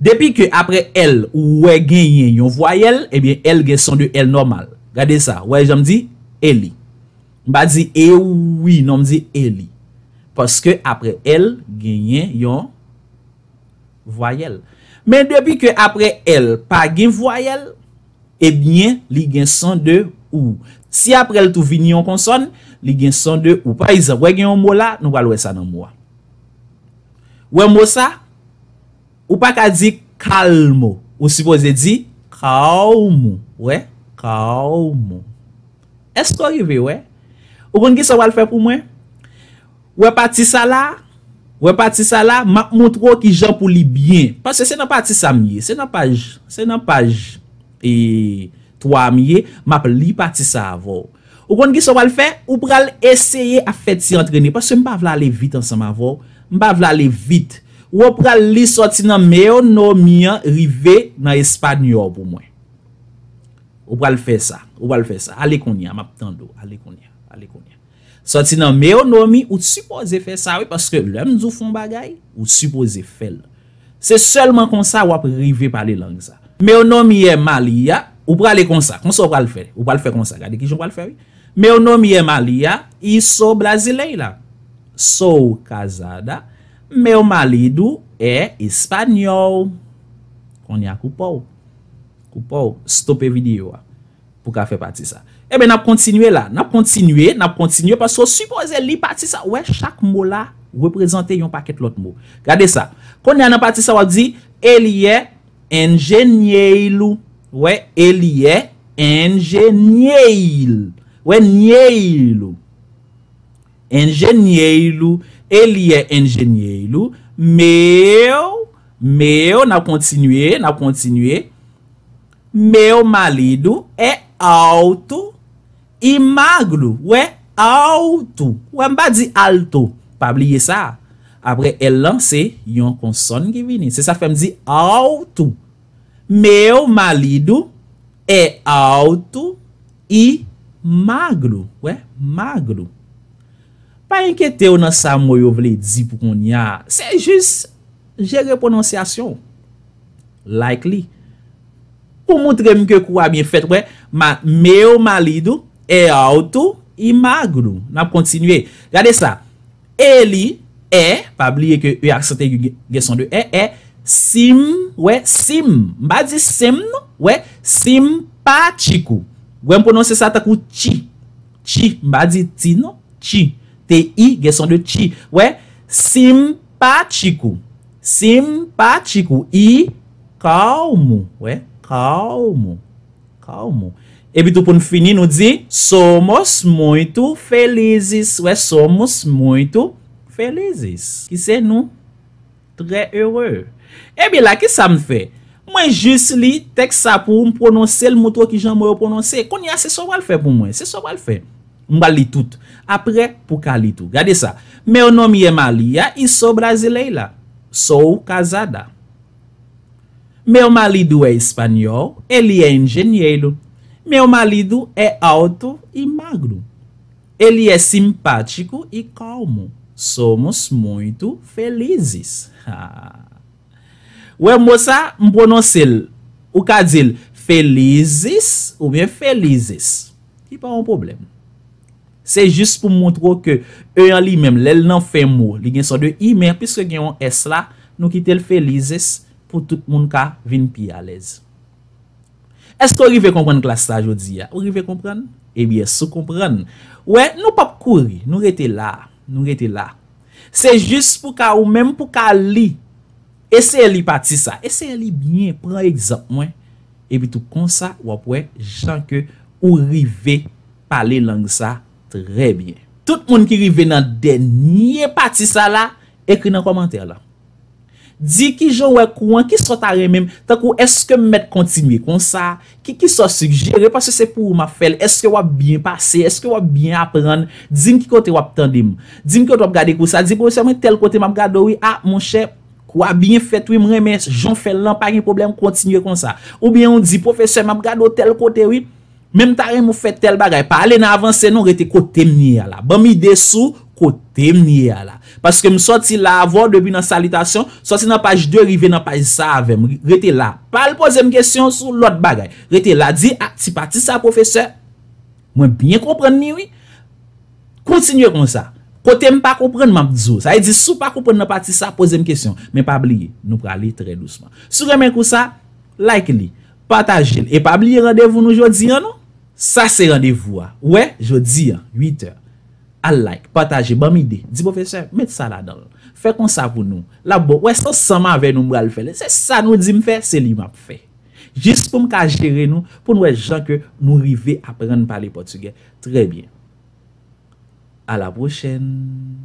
Depi ke apre L ou we genyen yon voyel, ebyen L gen son de L normal. Gade sa, we jom di Eli. Ba di E-U-I, noum di Eli. Poske apre L genyen yon voyel. Men depi ke apre L pa gen voyel, ebyen li gen son de U. Si apre L tou vini yon konson, li gen son de U. Pa isan, we genyon mou la, nou alwe sa nan mou a. We mou sa, Ou pa ka di kalmo. Ou si voze di kalmo. Ouè. Kalmo. Esko yu ve ouè? Ou kon ki sa wale fe pou mwen? Ouè e pati sa la? Ouè e pati sa la? Ma moutro ki jan pou li byen. Pase se nan pati sa mye. Se nan paj. Se nan paj. E toa mye. Ma pli pati sa avò. Ou kon ki sa wale fe? Ou pral eseye a fet si antrene. Pase mba vla ale vit ansa ma vò. Mba vla ale vit. Wop pral li soti nan meyo nomi yon rive nan Espanyol pou mwen. Wop pral fe sa. Wop pral fe sa. Ale konye. Map tando. Ale konye. Ale konye. Soti nan meyo nomi. Wop suppose fe sa we. Paske lem zou fon bagay. Wop suppose fel. Se selman konsa wop rive pale lang sa. Meyo nomi yon e mali ya. Wop pral le konsa. Konsa wop pral fe. Wop pral fe konsa. Gade ki joun pral fe we. Meyo nomi yon e mali ya. I so Blazile la. So Kazada. Me ou malidou e Espanyol. Konya koupou. Koupou. Stop e video a. Pou ka fe pati sa. Ebe eh nap kontinue la. Nap kontinue. Nap kontinue. Paso suppose li pati sa. Ou e chak mou la. Represente yon paket lot mou. Gade sa. Konya nan pati sa wak di. Eli e enjenyeilou. Ou e. Eli e enjenyeil. Ou e. Nyeilou. Enjenyeilou. Eliye enjenye ilou. Me ou, me ou, nan kontinuye, nan kontinuye. Me ou malidou e aoutou i maglou. Ou e aoutou. Ou an ba di aoutou? Pabliye sa. Apre elan se yon konson ki vini. Se sa fem di aoutou. Me ou malidou e aoutou i maglou. Ou e maglou. Mwen enkete ou nan sa mwen yo vle di pou kon nyan. Se jis jere prononsyasyon. Likely. Pou moun tre mke kou a mwen fet we. Ma me ou malidou, e aoutou, imagrou. Mwen ap kontinue. Gade sa. Eli, e, pa bliye ke yu e aksepte yu geson de e, e. Sim, we, sim. Mba di sim nou, we, simpati kou. Mwen prononsye sa takou chi. Chi, mba di ti nou, chi. Te i, geson de ti. We, simpaticou. Simpaticou. I, kaoumou. We, kaoumou. Kaoumou. Ebi tou pou nou fini nou di, Somos mouyto felizis. We, somos mouyto felizis. Ki se nou? Tre heureux. Ebi la, ki sa mou fe? Mwen jis li, tek sa pou moun prononse l moutou ki jan moun prononse. Kon ya, se so wal fe pou mwen. Se so wal fe. Mbal li toutou. apre por Calito, Gade Meu nome é Maria e sou brasileira. Sou casada. Meu marido é espanhol, ele é engenheiro. Meu marido é alto e magro. Ele é simpático e calmo. Somos muito felizes. Ouè moça mprononsil O ka dil felizes ou bem felizes. Que tipo, é bom problema. Se jist pou mwontro ke e yon li mem, lel nan fe mwo. Li gen son de imer, pis ke gen yon es la, nou ki tel felizes pou tout moun ka vin pi alez. Eske ou rive kompran klas ta jodi ya? Ou rive kompran? Ebi, sou kompran. Ou e, nou pap kouri, nou rete la, nou rete la. Se jist pou ka ou mem pou ka li, ese li pati sa. Ese li bine, pran egzap mwen, ebi tou konsa wapwe jan ke ou rive pale lang sa. Trè bie, tout moun ki rive nan denye pati sa la, ekri nan komantè la. Di ki joun wè kouan, ki sotare mèm, ta kou eske mèt kontinuye kon sa, ki ki sot sujire, repase se pou ou ma fèl, eske wè biye pase, eske wè biye apren, di m ki kote wè ptandim, di m kote wè pgade kou sa, di pou wè se wè tel kote m apgade wè, a, moun chè, kou wè biye fèt wè m remè, joun fè lè, pa gen problem, kontinuye kon sa. Ou biye on di, pou wè se wè m apgade wè tel kote wè, Mem tarè mou fè tel bagay. Parle nan avanse nou, rete kote mni ya la. Ban mi de sou, kote mni ya la. Paske m sou ti la avon debi nan salitasyon, sou ti nan page 2, rive nan page sa avem. Rete la. Parle, pose m kesyon sou lot bagay. Rete la, di, a, ah, ti pati sa profeseur? Mwen bien koupren ni, oui? Koutinye kon sa. Kote m pa koupren mam dzo. Sa e di sou pa koupren nan pati sa, pose m kesyon. Men pa bliye, nou prale tre lousman. Sou remen kon sa, like li. Patage li. E pa bliye radevoun nou jwadi an nou? Sa se randevou a. Ouè, jo di an, 8h. Al like, pataje, bami de. Di profeseur, met sa la don. Fè kon sa pou nou. La bo, ouè, sa soma avè nou mbral fè le. Se sa nou di m fè, se li m ap fè. Jis pou m ka jere nou, pou nou wè jan ke nou rive aprenne pale portugè. Tre bie. A la pochèn.